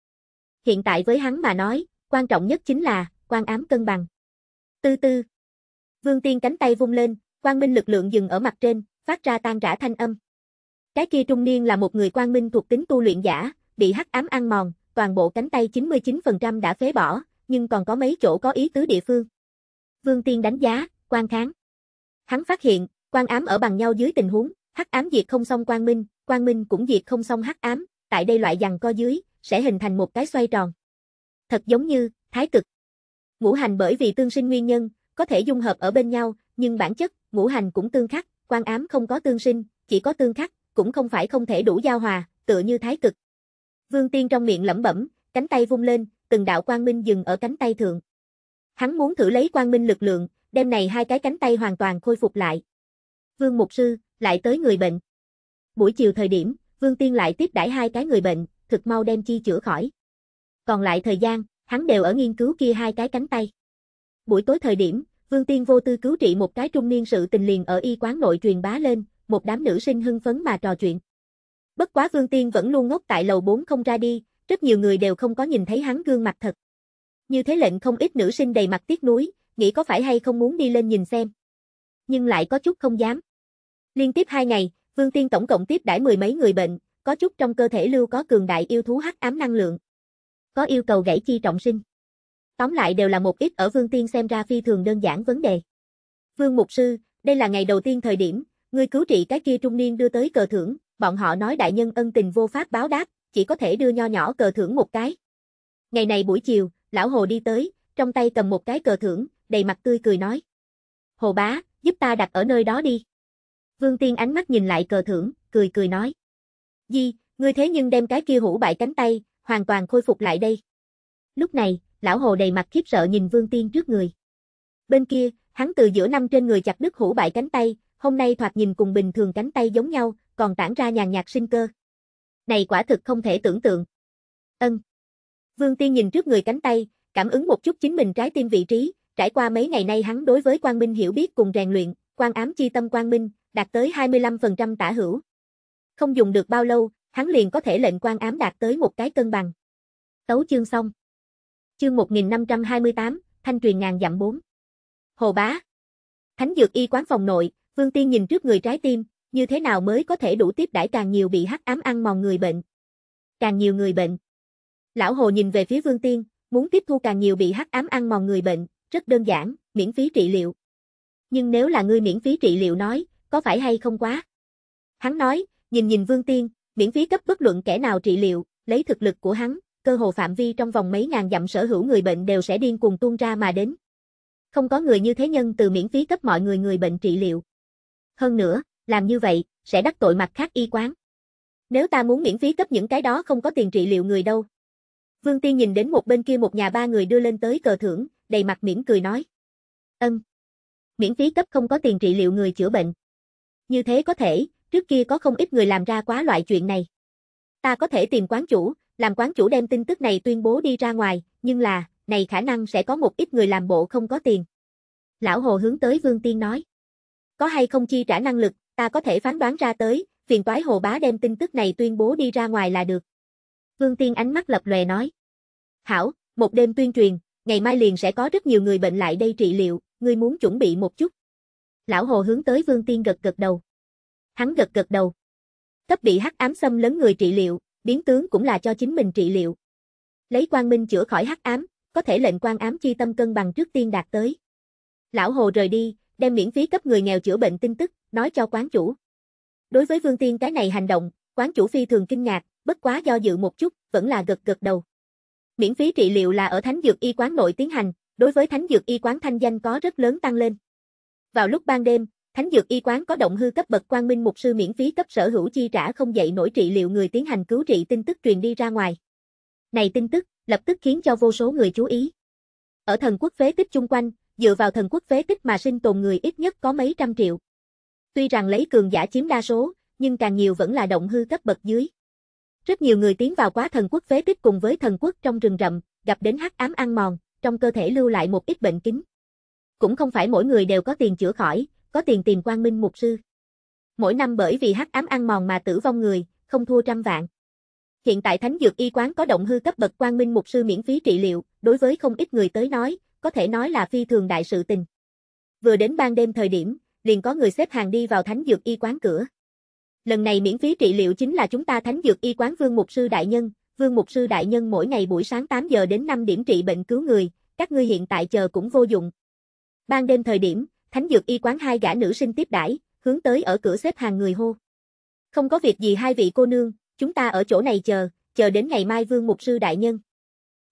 Hiện tại với hắn mà nói, quan trọng nhất chính là quan ám cân bằng. Tư tư. Vương Tiên cánh tay vung lên, quan minh lực lượng dừng ở mặt trên, phát ra tan rã thanh âm. Cái kia trung niên là một người quan minh thuộc tính tu luyện giả, bị hắc ám ăn mòn, toàn bộ cánh tay 99% đã phế bỏ, nhưng còn có mấy chỗ có ý tứ địa phương. Vương Tiên đánh giá, quan kháng. Hắn phát hiện, quan ám ở bằng nhau dưới tình huống, hắc ám diệt không xong quan minh, quan minh cũng diệt không xong hắc ám, tại đây loại dằn co dưới, sẽ hình thành một cái xoay tròn. Thật giống như, thái cực. Ngũ hành bởi vì tương sinh nguyên nhân, có thể dung hợp ở bên nhau, nhưng bản chất, ngũ hành cũng tương khắc, quan ám không có tương sinh, chỉ có tương khắc, cũng không phải không thể đủ giao hòa, tựa như thái cực. Vương Tiên trong miệng lẩm bẩm, cánh tay vung lên, từng đạo quang minh dừng ở cánh tay thượng. Hắn muốn thử lấy quang minh lực lượng, đem này hai cái cánh tay hoàn toàn khôi phục lại. Vương Mục Sư, lại tới người bệnh. Buổi chiều thời điểm, Vương Tiên lại tiếp đãi hai cái người bệnh, thực mau đem chi chữa khỏi. Còn lại thời gian, hắn đều ở nghiên cứu kia hai cái cánh tay. Buổi tối thời điểm, Vương Tiên vô tư cứu trị một cái trung niên sự tình liền ở y quán nội truyền bá lên, một đám nữ sinh hưng phấn mà trò chuyện. Bất quá Vương Tiên vẫn luôn ngốc tại lầu 4 không ra đi, rất nhiều người đều không có nhìn thấy hắn gương mặt thật. Như thế lệnh không ít nữ sinh đầy mặt tiếc nuối, nghĩ có phải hay không muốn đi lên nhìn xem. Nhưng lại có chút không dám. Liên tiếp hai ngày, Vương Tiên tổng cộng tiếp đãi mười mấy người bệnh, có chút trong cơ thể lưu có cường đại yêu thú hắc ám năng lượng. Có yêu cầu gãy chi trọng sinh. Tóm lại đều là một ít ở Vương Tiên xem ra phi thường đơn giản vấn đề. Vương Mục Sư, đây là ngày đầu tiên thời điểm, người cứu trị cái kia trung niên đưa tới cờ thưởng, bọn họ nói đại nhân ân tình vô pháp báo đáp, chỉ có thể đưa nho nhỏ cờ thưởng một cái. Ngày này buổi chiều, lão hồ đi tới, trong tay cầm một cái cờ thưởng, đầy mặt tươi cười nói. Hồ bá, giúp ta đặt ở nơi đó đi. Vương Tiên ánh mắt nhìn lại cờ thưởng, cười cười nói. Di, ngươi thế nhưng đem cái kia hủ bại cánh tay, hoàn toàn khôi phục lại đây. Lúc này, lão hồ đầy mặt khiếp sợ nhìn Vương Tiên trước người. Bên kia, hắn từ giữa năm trên người chặt đứt hủ bại cánh tay, hôm nay thoạt nhìn cùng bình thường cánh tay giống nhau, còn tản ra nhàn nhạt sinh cơ. Này quả thực không thể tưởng tượng. Ân. Vương Tiên nhìn trước người cánh tay, cảm ứng một chút chính mình trái tim vị trí, trải qua mấy ngày nay hắn đối với Quang Minh hiểu biết cùng rèn luyện, quan ám chi tâm Quang Minh, đạt tới 25% tả hữu. Không dùng được bao lâu, hắn liền có thể lệnh quan ám đạt tới một cái cân bằng. Tấu chương xong. Chương 1528, Thanh truyền ngàn dặm 4. Hồ Bá. Thánh dược y quán phòng nội, Vương Tiên nhìn trước người trái tim, như thế nào mới có thể đủ tiếp đãi càng nhiều bị hắc ám ăn mòn người bệnh. Càng nhiều người bệnh. Lão Hồ nhìn về phía Vương Tiên, muốn tiếp thu càng nhiều bị hắc ám ăn mòn người bệnh, rất đơn giản, miễn phí trị liệu. Nhưng nếu là ngươi miễn phí trị liệu nói, có phải hay không quá? Hắn nói, nhìn nhìn Vương Tiên, miễn phí cấp bất luận kẻ nào trị liệu, lấy thực lực của hắn, cơ hồ phạm vi trong vòng mấy ngàn dặm sở hữu người bệnh đều sẽ điên cuồng tuôn ra mà đến. Không có người như thế nhân từ miễn phí cấp mọi người người bệnh trị liệu. Hơn nữa, làm như vậy, sẽ đắc tội mặt khác y quán. Nếu ta muốn miễn phí cấp những cái đó không có tiền trị liệu người đâu, Vương Tiên nhìn đến một bên kia một nhà ba người đưa lên tới cờ thưởng, đầy mặt mỉm cười nói. Ân. Miễn phí cấp không có tiền trị liệu người chữa bệnh. Như thế có thể, trước kia có không ít người làm ra quá loại chuyện này. Ta có thể tìm quán chủ, làm quán chủ đem tin tức này tuyên bố đi ra ngoài, nhưng là, này khả năng sẽ có một ít người làm bộ không có tiền. Lão Hồ hướng tới Vương Tiên nói. Có hay không chi trả năng lực, ta có thể phán đoán ra tới, phiền toái Hồ Bá đem tin tức này tuyên bố đi ra ngoài là được. Vương Tiên ánh mắt lập lòe nói. Hảo, một đêm tuyên truyền, ngày mai liền sẽ có rất nhiều người bệnh lại đây trị liệu, ngươi muốn chuẩn bị một chút. Lão Hồ hướng tới Vương Tiên gật gật đầu. Hắn gật gật đầu. Cấp bị hắc ám xâm lấn người trị liệu, biến tướng cũng là cho chính mình trị liệu. Lấy quang minh chữa khỏi hắc ám, có thể lệnh quan ám chi tâm cân bằng trước tiên đạt tới. Lão Hồ rời đi, đem miễn phí cấp người nghèo chữa bệnh tin tức, nói cho quán chủ. Đối với Vương Tiên cái này hành động, quán chủ phi thường kinh ngạc, bất quá do dự một chút, vẫn là gật gật đầu. Miễn phí trị liệu là ở Thánh Dược Y Quán nội tiến hành, đối với Thánh Dược Y Quán thanh danh có rất lớn tăng lên. Vào lúc ban đêm, Thánh Dược Y Quán có động hư cấp bậc quang minh mục sư miễn phí cấp sở hữu chi trả không dậy nổi trị liệu người tiến hành cứu trị tin tức truyền đi ra ngoài. Này tin tức, lập tức khiến cho vô số người chú ý. Ở thần quốc phế tích chung quanh, dựa vào thần quốc phế tích mà sinh tồn người ít nhất có mấy trăm triệu. Tuy rằng lấy cường giả chiếm đa số, nhưng càng nhiều vẫn là động hư cấp bậc dưới. Rất nhiều người tiến vào quá thần quốc phế tích cùng với thần quốc trong rừng rậm, gặp đến hắc ám ăn mòn, trong cơ thể lưu lại một ít bệnh kính. Cũng không phải mỗi người đều có tiền chữa khỏi, có tiền tìm quang minh mục sư. Mỗi năm bởi vì hắc ám ăn mòn mà tử vong người, không thua trăm vạn. Hiện tại Thánh Dược Y Quán có động hư cấp bậc quang minh mục sư miễn phí trị liệu, đối với không ít người tới nói, có thể nói là phi thường đại sự tình. Vừa đến ban đêm thời điểm, liền có người xếp hàng đi vào Thánh Dược Y Quán cửa. Lần này miễn phí trị liệu chính là chúng ta Thánh Dược Y Quán Vương Mục Sư Đại Nhân, Vương Mục Sư Đại Nhân mỗi ngày buổi sáng 8 giờ đến 5 điểm trị bệnh cứu người, các ngươi hiện tại chờ cũng vô dụng. Ban đêm thời điểm, Thánh Dược Y Quán hai gã nữ sinh tiếp đãi, hướng tới ở cửa xếp hàng người hô. Không có việc gì hai vị cô nương, chúng ta ở chỗ này chờ, chờ đến ngày mai Vương Mục Sư Đại Nhân.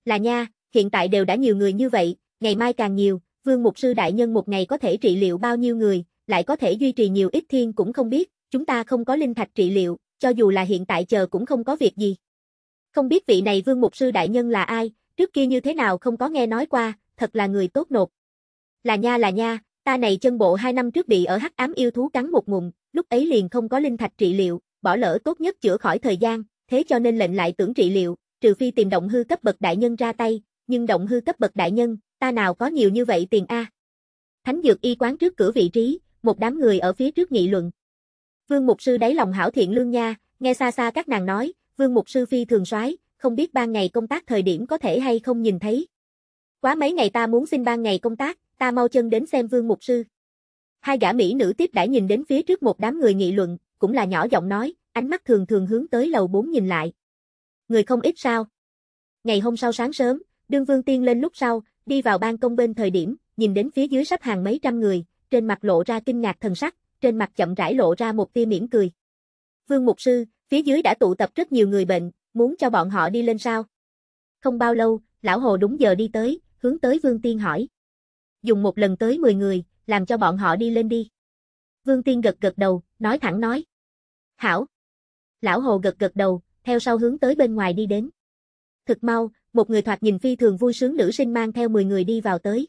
Là nha, hiện tại đều đã nhiều người như vậy, ngày mai càng nhiều, Vương Mục Sư Đại Nhân một ngày có thể trị liệu bao nhiêu người, lại có thể duy trì nhiều ít thiên cũng không biết, chúng ta không có linh thạch trị liệu, cho dù là hiện tại chờ cũng không có việc gì. Không biết vị này Vương Mục Sư Đại Nhân là ai, trước kia như thế nào không có nghe nói qua, thật là người tốt nột. Là nha là nha, ta này chân bộ hai năm trước bị ở hắc ám yêu thú cắn một ngụm, lúc ấy liền không có linh thạch trị liệu, bỏ lỡ tốt nhất chữa khỏi thời gian, thế cho nên lệnh lại tưởng trị liệu, trừ phi tìm động hư cấp bậc đại nhân ra tay, nhưng động hư cấp bậc đại nhân, ta nào có nhiều như vậy tiền a. Thánh dược y quán trước cửa vị trí, một đám người ở phía trước nghị luận, Vương Mục Sư đáy lòng hảo thiện lương nha, nghe xa xa các nàng nói, Vương Mục Sư phi thường soái, không biết ban ngày công tác thời điểm có thể hay không nhìn thấy. Quá mấy ngày ta muốn xin ban ngày công tác, ta mau chân đến xem Vương Mục Sư. Hai gã mỹ nữ tiếp đã nhìn đến phía trước một đám người nghị luận, cũng là nhỏ giọng nói, ánh mắt thường thường hướng tới lầu bốn nhìn lại. Người không ít sao? Ngày hôm sau sáng sớm, đương Vương Tiên lên lúc sau, đi vào ban công bên thời điểm, nhìn đến phía dưới sắp hàng mấy trăm người, trên mặt lộ ra kinh ngạc thần sắc, trên mặt chậm rãi lộ ra một tia mỉm cười. Vương Mục Sư, phía dưới đã tụ tập rất nhiều người bệnh, muốn cho bọn họ đi lên sao? Không bao lâu, lão hồ đúng giờ đi tới, hướng tới Vương Tiên hỏi. Dùng một lần tới 10 người, làm cho bọn họ đi lên đi. Vương Tiên gật gật đầu, nói thẳng nói. Hảo. Lão hồ gật gật đầu, theo sau hướng tới bên ngoài đi đến. Thực mau, một người thoạt nhìn phi thường vui sướng nữ sinh mang theo 10 người đi vào tới.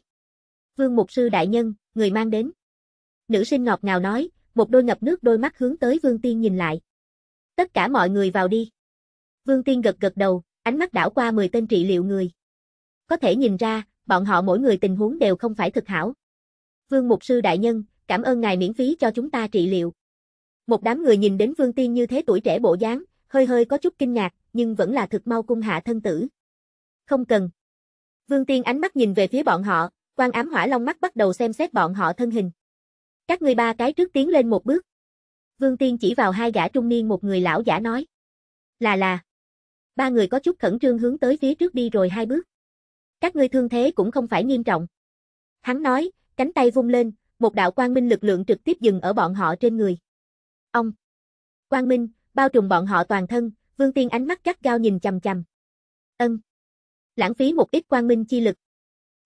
Vương Mục Sư Đại Nhân, người mang đến nữ sinh ngọt ngào nói, một đôi ngập nước đôi mắt hướng tới Vương Tiên nhìn lại. Tất cả mọi người vào đi. Vương Tiên gật gật đầu, ánh mắt đảo qua 10 tên trị liệu người. Có thể nhìn ra, bọn họ mỗi người tình huống đều không phải thực hảo. Vương Mục Sư Đại Nhân, cảm ơn ngài miễn phí cho chúng ta trị liệu. Một đám người nhìn đến Vương Tiên như thế tuổi trẻ bộ dáng, hơi hơi có chút kinh ngạc, nhưng vẫn là thực mau cung hạ thân tử. Không cần. Vương Tiên ánh mắt nhìn về phía bọn họ, quan ám hỏa long mắt bắt đầu xem xét bọn họ thân hình. Các ngươi ba cái trước tiến lên một bước. Vương Tiên chỉ vào hai gã trung niên một người lão giả nói. Là là. Ba người có chút khẩn trương hướng tới phía trước đi rồi hai bước. Các ngươi thương thế cũng không phải nghiêm trọng. Hắn nói, cánh tay vung lên, một đạo quang minh lực lượng trực tiếp dừng ở bọn họ trên người. Ông. Quang minh, bao trùm bọn họ toàn thân, Vương Tiên ánh mắt gắt gao nhìn chằm chằm. Ân. Lãng phí một ít quang minh chi lực.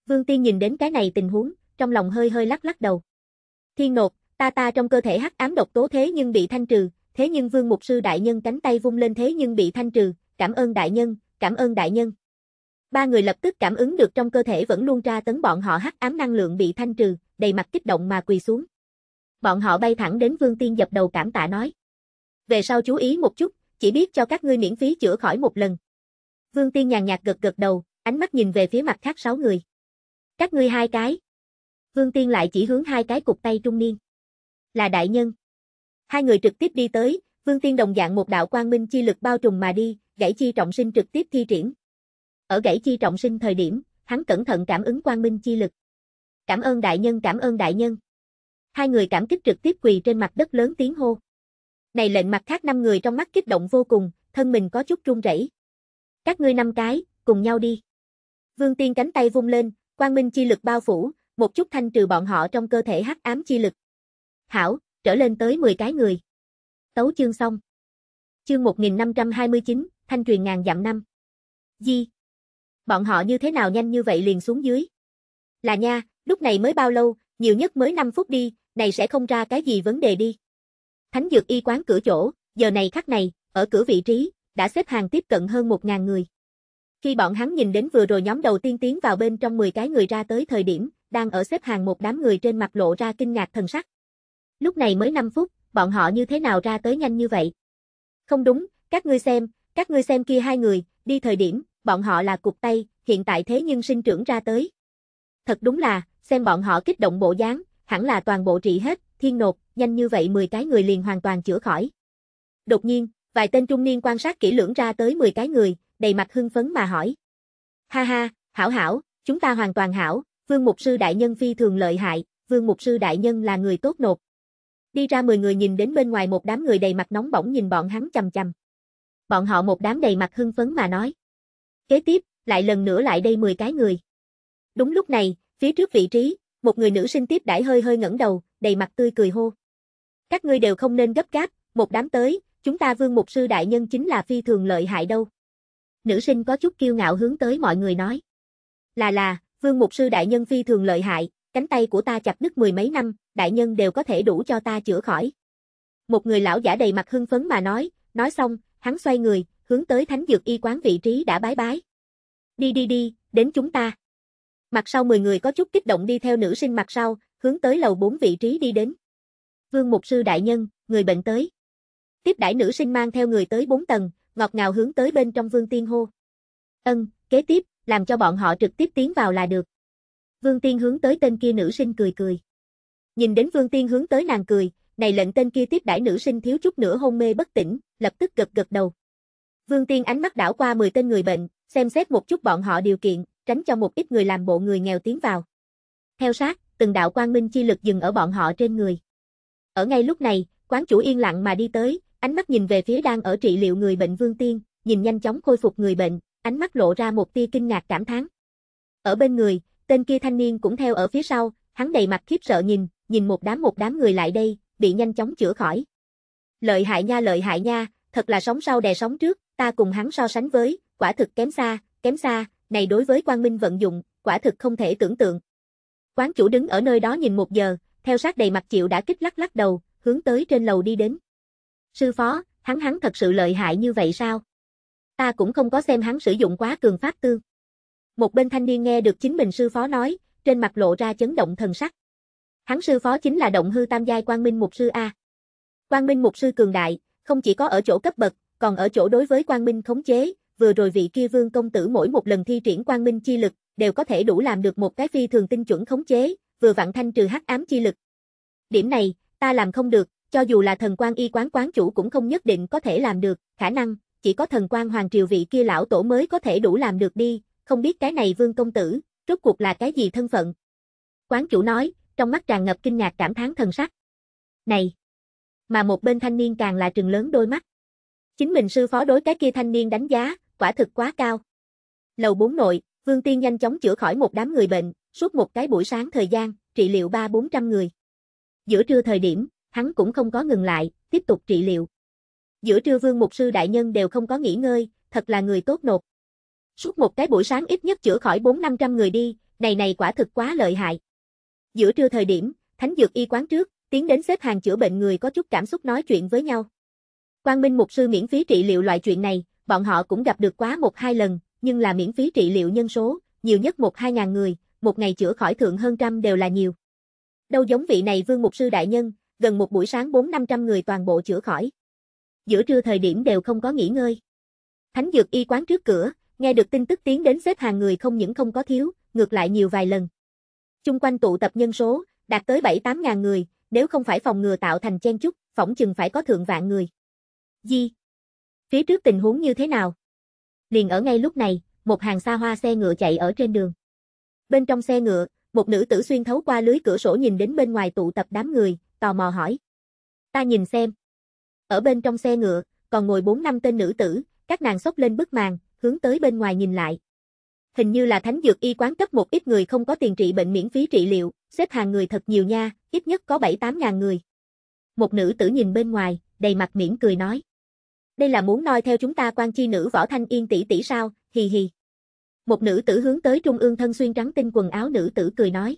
Vương Tiên nhìn đến cái này tình huống, trong lòng hơi hơi lắc lắc đầu. Thiên nột, ta ta trong cơ thể hắc ám độc tố thế nhưng bị thanh trừ, thế nhưng Vương Mục Sư Đại Nhân cánh tay vung lên thế nhưng bị thanh trừ, cảm ơn Đại Nhân, cảm ơn Đại Nhân. Ba người lập tức cảm ứng được trong cơ thể vẫn luôn tra tấn bọn họ hắc ám năng lượng bị thanh trừ, đầy mặt kích động mà quỳ xuống. Bọn họ bay thẳng đến Vương Tiên dập đầu cảm tạ nói. Về sau chú ý một chút, chỉ biết cho các ngươi miễn phí chữa khỏi một lần. Vương Tiên nhàn nhạt gật gật đầu, ánh mắt nhìn về phía mặt khác sáu người. Các ngươi hai cái, Vương Tiên lại chỉ hướng hai cái cục tay trung niên. Là đại nhân. Hai người trực tiếp đi tới, Vương Tiên đồng dạng một đạo quang minh chi lực bao trùm mà đi, gãy chi trọng sinh trực tiếp thi triển. Ở gãy chi trọng sinh thời điểm, hắn cẩn thận cảm ứng quang minh chi lực. Cảm ơn đại nhân, cảm ơn đại nhân. Hai người cảm kích trực tiếp quỳ trên mặt đất lớn tiếng hô. Này lệnh mặt khác năm người trong mắt kích động vô cùng, thân mình có chút run rẩy. Các ngươi năm cái, cùng nhau đi. Vương Tiên cánh tay vung lên, quang minh chi lực bao phủ, một chút thanh trừ bọn họ trong cơ thể hắc ám chi lực. Hảo, trở lên tới 10 cái người. Tấu chương xong. Chương 1529, thanh truyền ngàn dặm năm. Di. Bọn họ như thế nào nhanh như vậy liền xuống dưới? Là nha, lúc này mới bao lâu, nhiều nhất mới 5 phút đi, này sẽ không ra cái gì vấn đề đi. Thánh dược y quán cửa chỗ, giờ này khắc này, ở cửa vị trí, đã xếp hàng tiếp cận hơn 1.000 người. Khi bọn hắn nhìn đến vừa rồi nhóm đầu tiên tiến vào bên trong 10 cái người ra tới thời điểm, đang ở xếp hàng một đám người trên mặt lộ ra kinh ngạc thần sắc. Lúc này mới 5 phút, bọn họ như thế nào ra tới nhanh như vậy? Không đúng, các ngươi xem, các ngươi xem kia hai người, đi thời điểm, bọn họ là cục tay, hiện tại thế nhưng sinh trưởng ra tới. Thật đúng là, xem bọn họ kích động bộ dáng, hẳn là toàn bộ trị hết, thiên nột, nhanh như vậy 10 cái người liền hoàn toàn chữa khỏi. Đột nhiên, vài tên trung niên quan sát kỹ lưỡng ra tới 10 cái người, đầy mặt hưng phấn mà hỏi. Ha ha, hảo hảo, chúng ta hoàn toàn hảo, Vương Mục Sư Đại Nhân phi thường lợi hại, Vương Mục Sư Đại Nhân là người tốt nộp. Đi ra 10 người nhìn đến bên ngoài một đám người đầy mặt nóng bỏng nhìn bọn hắn chầm chầm. Bọn họ một đám đầy mặt hưng phấn mà nói. Kế tiếp, lại lần nữa lại đây 10 cái người. Đúng lúc này, phía trước vị trí, một người nữ sinh tiếp đãi hơi hơi ngẩng đầu, đầy mặt tươi cười hô. Các ngươi đều không nên gấp gáp, một đám tới, chúng ta Vương Mục Sư Đại Nhân chính là phi thường lợi hại đâu. Nữ sinh có chút kiêu ngạo hướng tới mọi người nói. Là là, Vương Mục Sư Đại Nhân phi thường lợi hại, cánh tay của ta chặt đứt mười mấy năm, Đại Nhân đều có thể đủ cho ta chữa khỏi. Một người lão giả đầy mặt hưng phấn mà nói, nói xong, hắn xoay người, hướng tới thánh dược y quán vị trí đã bái bái. Đi đi đi, đến chúng ta. Mặt sau mười người có chút kích động đi theo nữ sinh mặt sau, hướng tới lầu bốn vị trí đi đến. Vương Mục Sư Đại Nhân, người bệnh tới. Tiếp đãi nữ sinh mang theo người tới bốn tầng, ngọt ngào hướng tới bên trong Vương Tiên Hô. Ân, kế tiếp, làm cho bọn họ trực tiếp tiến vào là được. Vương Tiên hướng tới tên kia nữ sinh cười cười. Nhìn đến Vương Tiên hướng tới nàng cười, này lệnh tên kia tiếp đãi nữ sinh thiếu chút nữa hôn mê bất tỉnh, lập tức gật gật đầu. Vương Tiên ánh mắt đảo qua 10 tên người bệnh, xem xét một chút bọn họ điều kiện, tránh cho một ít người làm bộ người nghèo tiến vào. Theo sát, từng đạo quang minh chi lực dừng ở bọn họ trên người. Ở ngay lúc này, quán chủ yên lặng mà đi tới, ánh mắt nhìn về phía đang ở trị liệu người bệnh Vương Tiên, nhìn nhanh chóng khôi phục người bệnh, ánh mắt lộ ra một tia kinh ngạc cảm thán. Ở bên người, tên kia thanh niên cũng theo ở phía sau, hắn đầy mặt khiếp sợ nhìn, nhìn một đám một đám người lại đây, bị nhanh chóng chữa khỏi. Lợi hại nha lợi hại nha, thật là sống sau đè sống trước, ta cùng hắn so sánh với, quả thực kém xa, kém xa, này đối với Quang Minh vận dụng, quả thực không thể tưởng tượng. Quán chủ đứng ở nơi đó nhìn một giờ, theo sát đầy mặt chịu đã kích lắc lắc đầu, hướng tới trên lầu đi đến. Sư phó, hắn hắn thật sự lợi hại như vậy sao? ta cũng không có xem hắn sử dụng quá cường pháp tư. Một bên thanh niên nghe được chính mình sư phó nói, trên mặt lộ ra chấn động thần sắc. Hắn sư phó chính là động hư tam giai Quang Minh Mục Sư A. Quang Minh Mục Sư cường đại, không chỉ có ở chỗ cấp bậc, còn ở chỗ đối với Quang Minh khống chế, vừa rồi vị kia vương công tử mỗi một lần thi triển Quang Minh chi lực, đều có thể đủ làm được một cái phi thường tinh chuẩn khống chế, vừa vặn thanh trừ hắc ám chi lực. Điểm này, ta làm không được, cho dù là thần quan y quán quán chủ cũng không nhất định có thể làm được, khả năng, chỉ có thần quan hoàng triều vị kia lão tổ mới có thể đủ làm được đi, không biết cái này vương công tử, rốt cuộc là cái gì thân phận. Quán chủ nói, trong mắt tràn ngập kinh ngạc cảm thán thần sắc. Này! Mà một bên thanh niên càng là trừng lớn đôi mắt. Chính mình sư phó đối cái kia thanh niên đánh giá, quả thực quá cao. Lầu bốn nội, Vương Tiên nhanh chóng chữa khỏi một đám người bệnh, suốt một cái buổi sáng thời gian, trị liệu ba bốn trăm người. Giữa trưa thời điểm, hắn cũng không có ngừng lại, tiếp tục trị liệu. Giữa trưa vương mục sư đại nhân đều không có nghỉ ngơi, thật là người tốt nột. Suốt một cái buổi sáng ít nhất chữa khỏi 4-500 người đi, này này quả thực quá lợi hại. Giữa trưa thời điểm, thánh dược y quán trước, tiến đến xếp hàng chữa bệnh người có chút cảm xúc nói chuyện với nhau. Quang Minh mục sư miễn phí trị liệu loại chuyện này, bọn họ cũng gặp được quá một hai lần, nhưng là miễn phí trị liệu nhân số, nhiều nhất một hai ngàn người, một ngày chữa khỏi thượng hơn trăm đều là nhiều. Đâu giống vị này vương mục sư đại nhân, gần một buổi sáng bốn năm trăm người toàn bộ chữa khỏi giữa trưa thời điểm đều không có nghỉ ngơi. Thánh dược y quán trước cửa, nghe được tin tức tiến đến xếp hàng người không những không có thiếu, ngược lại nhiều vài lần. Chung quanh tụ tập nhân số, đạt tới 7-8 ngàn người, nếu không phải phòng ngừa tạo thành chen chúc, phỏng chừng phải có thượng vạn người. Di. Phía trước tình huống như thế nào? Liền ở ngay lúc này, một hàng xa hoa xe ngựa chạy ở trên đường. Bên trong xe ngựa, một nữ tử xuyên thấu qua lưới cửa sổ nhìn đến bên ngoài tụ tập đám người, tò mò hỏi. Ta nhìn xem. Ở bên trong xe ngựa, còn ngồi bốn năm tên nữ tử, các nàng xốc lên bức màn, hướng tới bên ngoài nhìn lại. Hình như là thánh dược y quán cấp một ít người không có tiền trị bệnh miễn phí trị liệu, xếp hàng người thật nhiều nha, ít nhất có 7-8 ngàn người. Một nữ tử nhìn bên ngoài, đầy mặt miễn cười nói. Đây là muốn noi theo chúng ta quan chi nữ võ thanh yên tỷ tỷ sao, hì hì. Một nữ tử hướng tới trung ương thân xuyên trắng tinh quần áo nữ tử cười nói.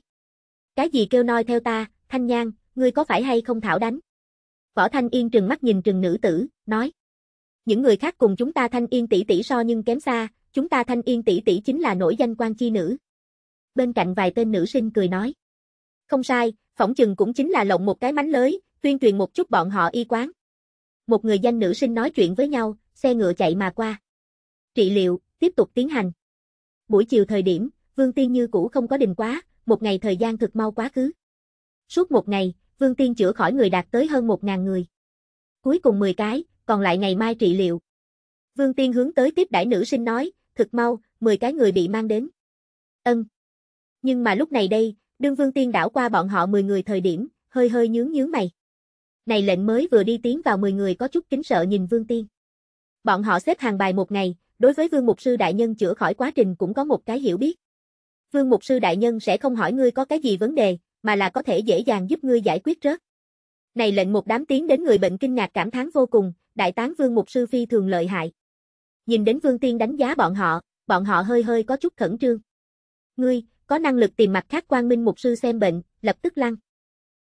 Cái gì kêu noi theo ta, thanh nhang, ngươi có phải hay không thảo đánh? Võ Thanh Yên trừng mắt nhìn trừng nữ tử, nói. Những người khác cùng chúng ta Thanh Yên tỷ tỷ so nhưng kém xa, chúng ta Thanh Yên tỷ tỷ chính là nổi danh quan chi nữ. Bên cạnh vài tên nữ sinh cười nói. Không sai, phỏng chừng cũng chính là lộng một cái mánh lới, tuyên truyền một chút bọn họ y quán. Một người danh nữ sinh nói chuyện với nhau, xe ngựa chạy mà qua. Trị liệu, tiếp tục tiến hành. Buổi chiều thời điểm, Vương Tiên Như cũ không có đình quá, một ngày thời gian thực mau quá khứ. Suốt một ngày, Vương Tiên chữa khỏi người đạt tới hơn 1.000 người. Cuối cùng 10 cái, còn lại ngày mai trị liệu. Vương Tiên hướng tới tiếp đãi nữ sinh nói, thực mau, 10 cái người bị mang đến. Ân. Nhưng mà lúc này đây, đương Vương Tiên đảo qua bọn họ 10 người thời điểm, hơi hơi nhướng nhướng mày. Này lệnh mới vừa đi tiến vào 10 người có chút kính sợ nhìn Vương Tiên. Bọn họ xếp hàng bài một ngày, đối với Vương Mục Sư Đại Nhân chữa khỏi quá trình cũng có một cái hiểu biết. Vương Mục Sư Đại Nhân sẽ không hỏi ngươi có cái gì vấn đề, mà là có thể dễ dàng giúp ngươi giải quyết rớt. Này lệnh một đám tiếng đến người bệnh kinh ngạc cảm thán vô cùng, đại tán vương một sư phi thường lợi hại. Nhìn đến vương tiên đánh giá bọn họ, bọn họ hơi hơi có chút khẩn trương. Ngươi, có năng lực tìm mặt khác quan minh mục sư xem bệnh, lập tức lăn.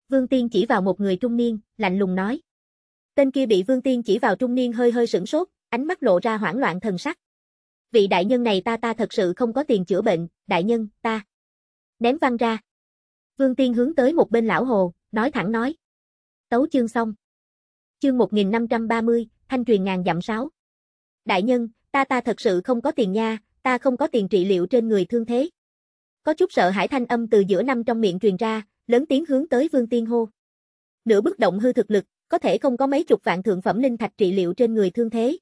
Vương tiên chỉ vào một người trung niên, lạnh lùng nói. Tên kia bị vương tiên chỉ vào trung niên hơi hơi sửng sốt, ánh mắt lộ ra hoảng loạn thần sắc. Vị đại nhân này ta ta thật sự không có tiền chữa bệnh, đại nhân, ta. Ném văn ra. Vương Tiên hướng tới một bên lão hồ, nói thẳng nói. Tấu chương xong. Chương 1530, thanh truyền ngàn dặm sáu. Đại nhân, ta ta thật sự không có tiền nha, ta không có tiền trị liệu trên người thương thế. Có chút sợ hãi thanh âm từ giữa năm trong miệng truyền ra, lớn tiếng hướng tới Vương Tiên hô. Nửa bức động hư thực lực, có thể không có mấy chục vạn thượng phẩm linh thạch trị liệu trên người thương thế.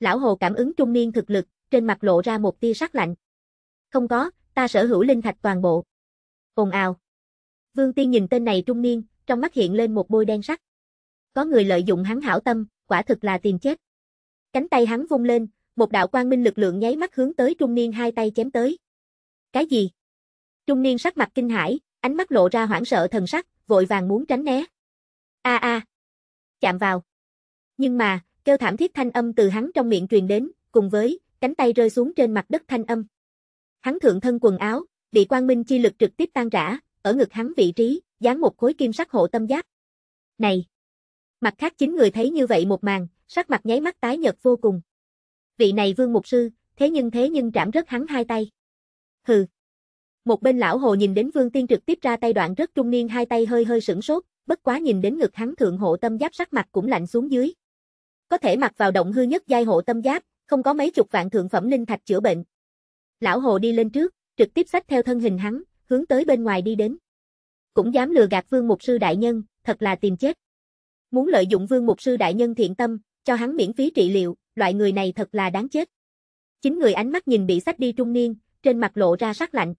Lão hồ cảm ứng trung niên thực lực, trên mặt lộ ra một tia sắc lạnh. Không có, ta sở hữu linh thạch toàn bộ. Ồn ào. Vương Tiên nhìn tên này trung niên, trong mắt hiện lên một bôi đen sắc. Có người lợi dụng hắn hảo tâm, quả thực là tìm chết. Cánh tay hắn vung lên, một đạo quang minh lực lượng nháy mắt hướng tới trung niên hai tay chém tới. Cái gì? Trung niên sắc mặt kinh hãi, ánh mắt lộ ra hoảng sợ thần sắc, vội vàng muốn tránh né. A a. Chạm vào. Nhưng mà, kêu thảm thiết thanh âm từ hắn trong miệng truyền đến, cùng với cánh tay rơi xuống trên mặt đất thanh âm. Hắn thượng thân quần áo, bị quang minh chi lực trực tiếp tan rã, ở ngực hắn vị trí, dán một khối kim sắc hộ tâm giáp. Này! Mặt khác chính người thấy như vậy một màn, sắc mặt nháy mắt tái nhợt vô cùng. Vị này vương mục sư, thế nhưng thế nhưng trảm rất hắn hai tay. Hừ! Một bên lão hồ nhìn đến vương tiên trực tiếp ra tay đoạn rất trung niên hai tay hơi hơi sửng sốt, bất quá nhìn đến ngực hắn thượng hộ tâm giáp sắc mặt cũng lạnh xuống dưới. Có thể mặc vào động hư nhất giai hộ tâm giáp, không có mấy chục vạn thượng phẩm linh thạch chữa bệnh. Lão hồ đi lên trước, trực tiếp xách theo thân hình hắn, hướng tới bên ngoài đi đến. Cũng dám lừa gạt Vương Mục Sư Đại Nhân, thật là tìm chết. Muốn lợi dụng Vương Mục Sư Đại Nhân thiện tâm, cho hắn miễn phí trị liệu, loại người này thật là đáng chết. Chính người ánh mắt nhìn bị sách đi trung niên, trên mặt lộ ra sắc lạnh.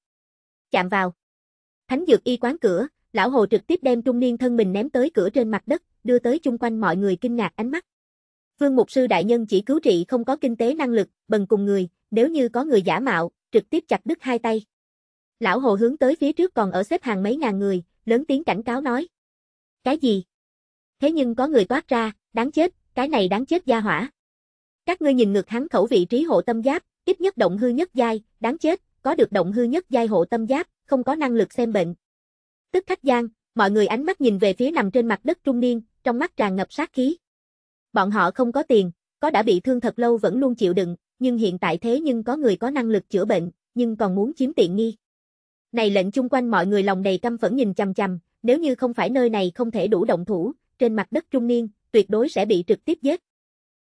Chạm vào. Thánh dược y quán cửa, lão hồ trực tiếp đem trung niên thân mình ném tới cửa trên mặt đất, đưa tới chung quanh mọi người kinh ngạc ánh mắt. Vương Mục Sư Đại Nhân chỉ cứu trị không có kinh tế năng lực, bần cùng người, nếu như có người giả mạo, trực tiếp chặt đứt hai tay. Lão hồ hướng tới phía trước còn ở xếp hàng mấy ngàn người, lớn tiếng cảnh cáo nói. Cái gì? Thế nhưng có người toát ra, đáng chết, cái này đáng chết gia hỏa. Các ngươi nhìn ngược hắn khẩu vị trí hộ tâm giáp, ít nhất động hư nhất giai, đáng chết, có được động hư nhất giai hộ tâm giáp, không có năng lực xem bệnh. Tức khắc giang, mọi người ánh mắt nhìn về phía nằm trên mặt đất trung niên, trong mắt tràn ngập sát khí. Bọn họ không có tiền, có đã bị thương thật lâu vẫn luôn chịu đựng, nhưng hiện tại thế nhưng có người có năng lực chữa bệnh, nhưng còn muốn chiếm tiện nghi. Này lệnh chung quanh mọi người lòng đầy căm phẫn nhìn chằm chằm, nếu như không phải nơi này không thể đủ động thủ, trên mặt đất trung niên, tuyệt đối sẽ bị trực tiếp giết.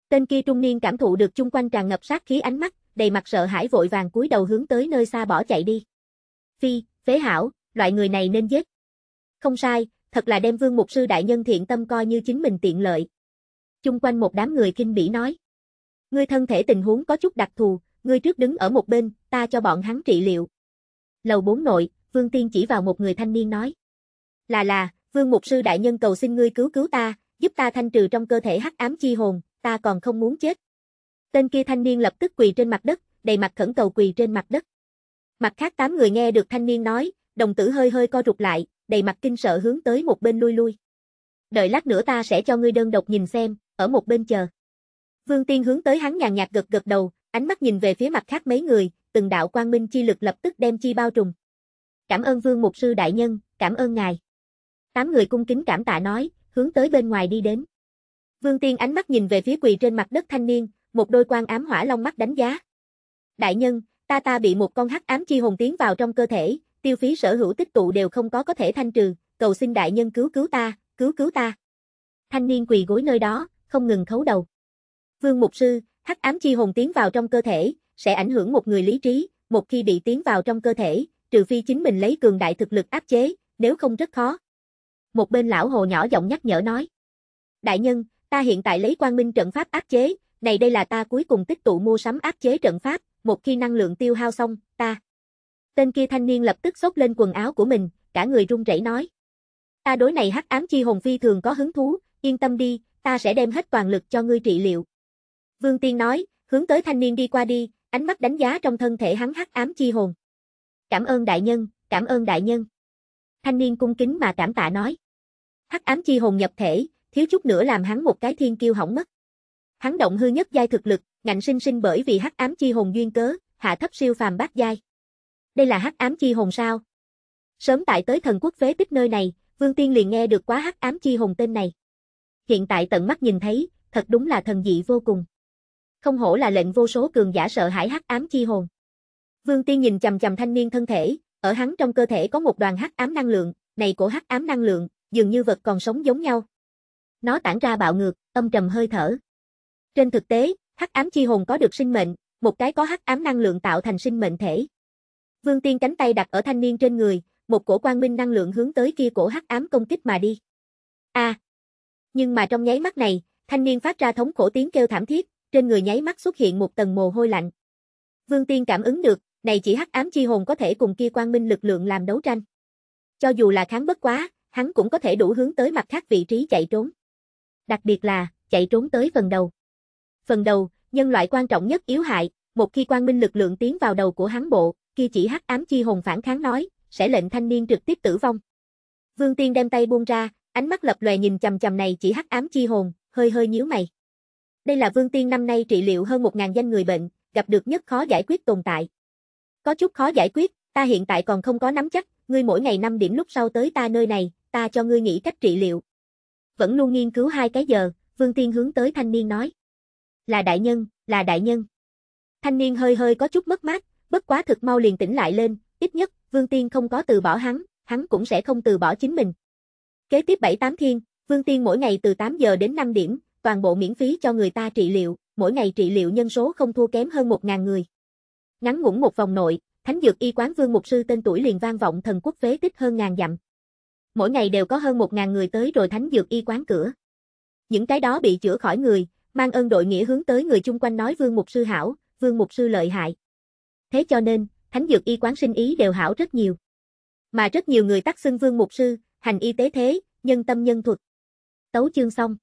Tên kia trung niên cảm thụ được chung quanh tràn ngập sát khí ánh mắt, đầy mặt sợ hãi vội vàng cúi đầu hướng tới nơi xa bỏ chạy đi. Phi, phế hảo, loại người này nên giết. Không sai, thật là đem vương mục sư đại nhân thiện tâm coi như chính mình tiện lợi. Chung quanh một đám người kinh bỉ nói. Ngươi thân thể tình huống có chút đặc thù, ngươi trước đứng ở một bên, ta cho bọn hắn trị liệu lầu bốn nội, Vương Tiên chỉ vào một người thanh niên nói. Là là, Vương Mục Sư Đại Nhân cầu xin ngươi cứu cứu ta, giúp ta thanh trừ trong cơ thể hắc ám chi hồn, ta còn không muốn chết. Tên kia thanh niên lập tức quỳ trên mặt đất, đầy mặt khẩn cầu quỳ trên mặt đất. Mặt khác tám người nghe được thanh niên nói, đồng tử hơi hơi co rụt lại, đầy mặt kinh sợ hướng tới một bên lui lui. Đợi lát nữa ta sẽ cho ngươi đơn độc nhìn xem, ở một bên chờ. Vương Tiên hướng tới hắn nhàn nhạt gật gật đầu, ánh mắt nhìn về phía mặt khác mấy người, từng đạo quang minh chi lực lập tức đem chi bao trùm. Cảm ơn Vương Mục Sư Đại Nhân, cảm ơn ngài. Tám người cung kính cảm tạ nói, hướng tới bên ngoài đi đến. Vương Tiên ánh mắt nhìn về phía quỳ trên mặt đất thanh niên, một đôi quan ám hỏa long mắt đánh giá. Đại nhân, ta ta bị một con hắc ám chi hồn tiến vào trong cơ thể, tiêu phí sở hữu tích tụ đều không có có thể thanh trừ, cầu xin đại nhân cứu cứu ta, cứu cứu ta. Thanh niên quỳ gối nơi đó, không ngừng khấu đầu. Vương Mục Sư, hắc ám chi hồn tiến vào trong cơ thể, sẽ ảnh hưởng một người lý trí, một khi bị tiến vào trong cơ thể, trừ phi chính mình lấy cường đại thực lực áp chế, nếu không rất khó. Một bên lão hồ nhỏ giọng nhắc nhở nói. Đại nhân, ta hiện tại lấy quang minh trận pháp áp chế, này đây là ta cuối cùng tích tụ mua sắm áp chế trận pháp, một khi năng lượng tiêu hao xong, ta. Tên kia thanh niên lập tức xốc lên quần áo của mình, cả người run rẩy nói. Ta đối này hắc ám chi hồn phi thường có hứng thú, yên tâm đi, ta sẽ đem hết toàn lực cho ngươi trị liệu. Vương Tiên nói, hướng tới thanh niên đi qua đi, ánh mắt đánh giá trong thân thể hắn hắc ám chi hồn. Cảm ơn đại nhân, cảm ơn đại nhân. Thanh niên cung kính mà cảm tạ nói. Hắc ám chi hồn nhập thể, thiếu chút nữa làm hắn một cái thiên kiêu hỏng mất. Hắn động hư nhất giai thực lực, ngạnh sinh sinh bởi vì hắc ám chi hồn duyên cớ, hạ thấp siêu phàm bát giai. Đây là hắc ám chi hồn sao? Sớm tại tới thần quốc phế tích nơi này, Vương Tiên liền nghe được quá hắc ám chi hồn tên này. Hiện tại tận mắt nhìn thấy, thật đúng là thần dị vô cùng không hổ là lệnh vô số cường giả sợ hãi hắc ám chi hồn. Vương Tiên nhìn chằm chằm thanh niên thân thể, ở hắn trong cơ thể có một đoàn hắc ám năng lượng, này cổ hắc ám năng lượng, dường như vật còn sống giống nhau. Nó tản ra bạo ngược, âm trầm hơi thở. Trên thực tế, hắc ám chi hồn có được sinh mệnh, một cái có hắc ám năng lượng tạo thành sinh mệnh thể. Vương Tiên cánh tay đặt ở thanh niên trên người, một cổ quang minh năng lượng hướng tới kia cổ hắc ám công kích mà đi. A. À. Nhưng mà trong nháy mắt này, thanh niên phát ra thống khổ tiếng kêu thảm thiết, trên người nháy mắt xuất hiện một tầng mồ hôi lạnh. Vương Tiên cảm ứng được, này chỉ hắc ám chi hồn có thể cùng kia quang minh lực lượng làm đấu tranh. Cho dù là kháng bất quá, hắn cũng có thể đủ hướng tới mặt khác vị trí chạy trốn. Đặc biệt là, chạy trốn tới phần đầu. Phần đầu, nhân loại quan trọng nhất yếu hại, một khi quang minh lực lượng tiến vào đầu của hắn bộ, kia chỉ hắc ám chi hồn phản kháng nói, sẽ lệnh thanh niên trực tiếp tử vong. Vương Tiên đem tay buông ra, ánh mắt lập lòe nhìn chầm chầm này chỉ hắc ám chi hồn, hơi hơi nhíu mày. Đây là Vương Tiên năm nay trị liệu hơn 1.000 danh người bệnh, gặp được nhất khó giải quyết tồn tại. Có chút khó giải quyết, ta hiện tại còn không có nắm chắc, ngươi mỗi ngày 5 điểm lúc sau tới ta nơi này, ta cho ngươi nghĩ cách trị liệu. Vẫn luôn nghiên cứu hai cái giờ, Vương Tiên hướng tới thanh niên nói. Là đại nhân, là đại nhân. Thanh niên hơi hơi có chút mất mát, bất quá thực mau liền tỉnh lại lên, ít nhất, Vương Tiên không có từ bỏ hắn, hắn cũng sẽ không từ bỏ chính mình. Kế tiếp 7-8 thiên, Vương Tiên mỗi ngày từ 8 giờ đến 5 điểm, toàn bộ miễn phí cho người ta trị liệu, mỗi ngày trị liệu nhân số không thua kém hơn 1.000 người. Ngắn ngủn một vòng nội, Thánh Dược Y Quán Vương Mục Sư tên tuổi liền vang vọng thần quốc phế tích hơn ngàn dặm. Mỗi ngày đều có hơn 1.000 người tới rồi Thánh Dược Y Quán cửa. Những cái đó bị chữa khỏi người, mang ơn đội nghĩa hướng tới người chung quanh nói Vương Mục Sư hảo, Vương Mục Sư lợi hại. Thế cho nên, Thánh Dược Y Quán sinh ý đều hảo rất nhiều. Mà rất nhiều người tác xưng Vương Mục Sư, hành y tế thế, nhân tâm nhân thuật. Tấu chương xong.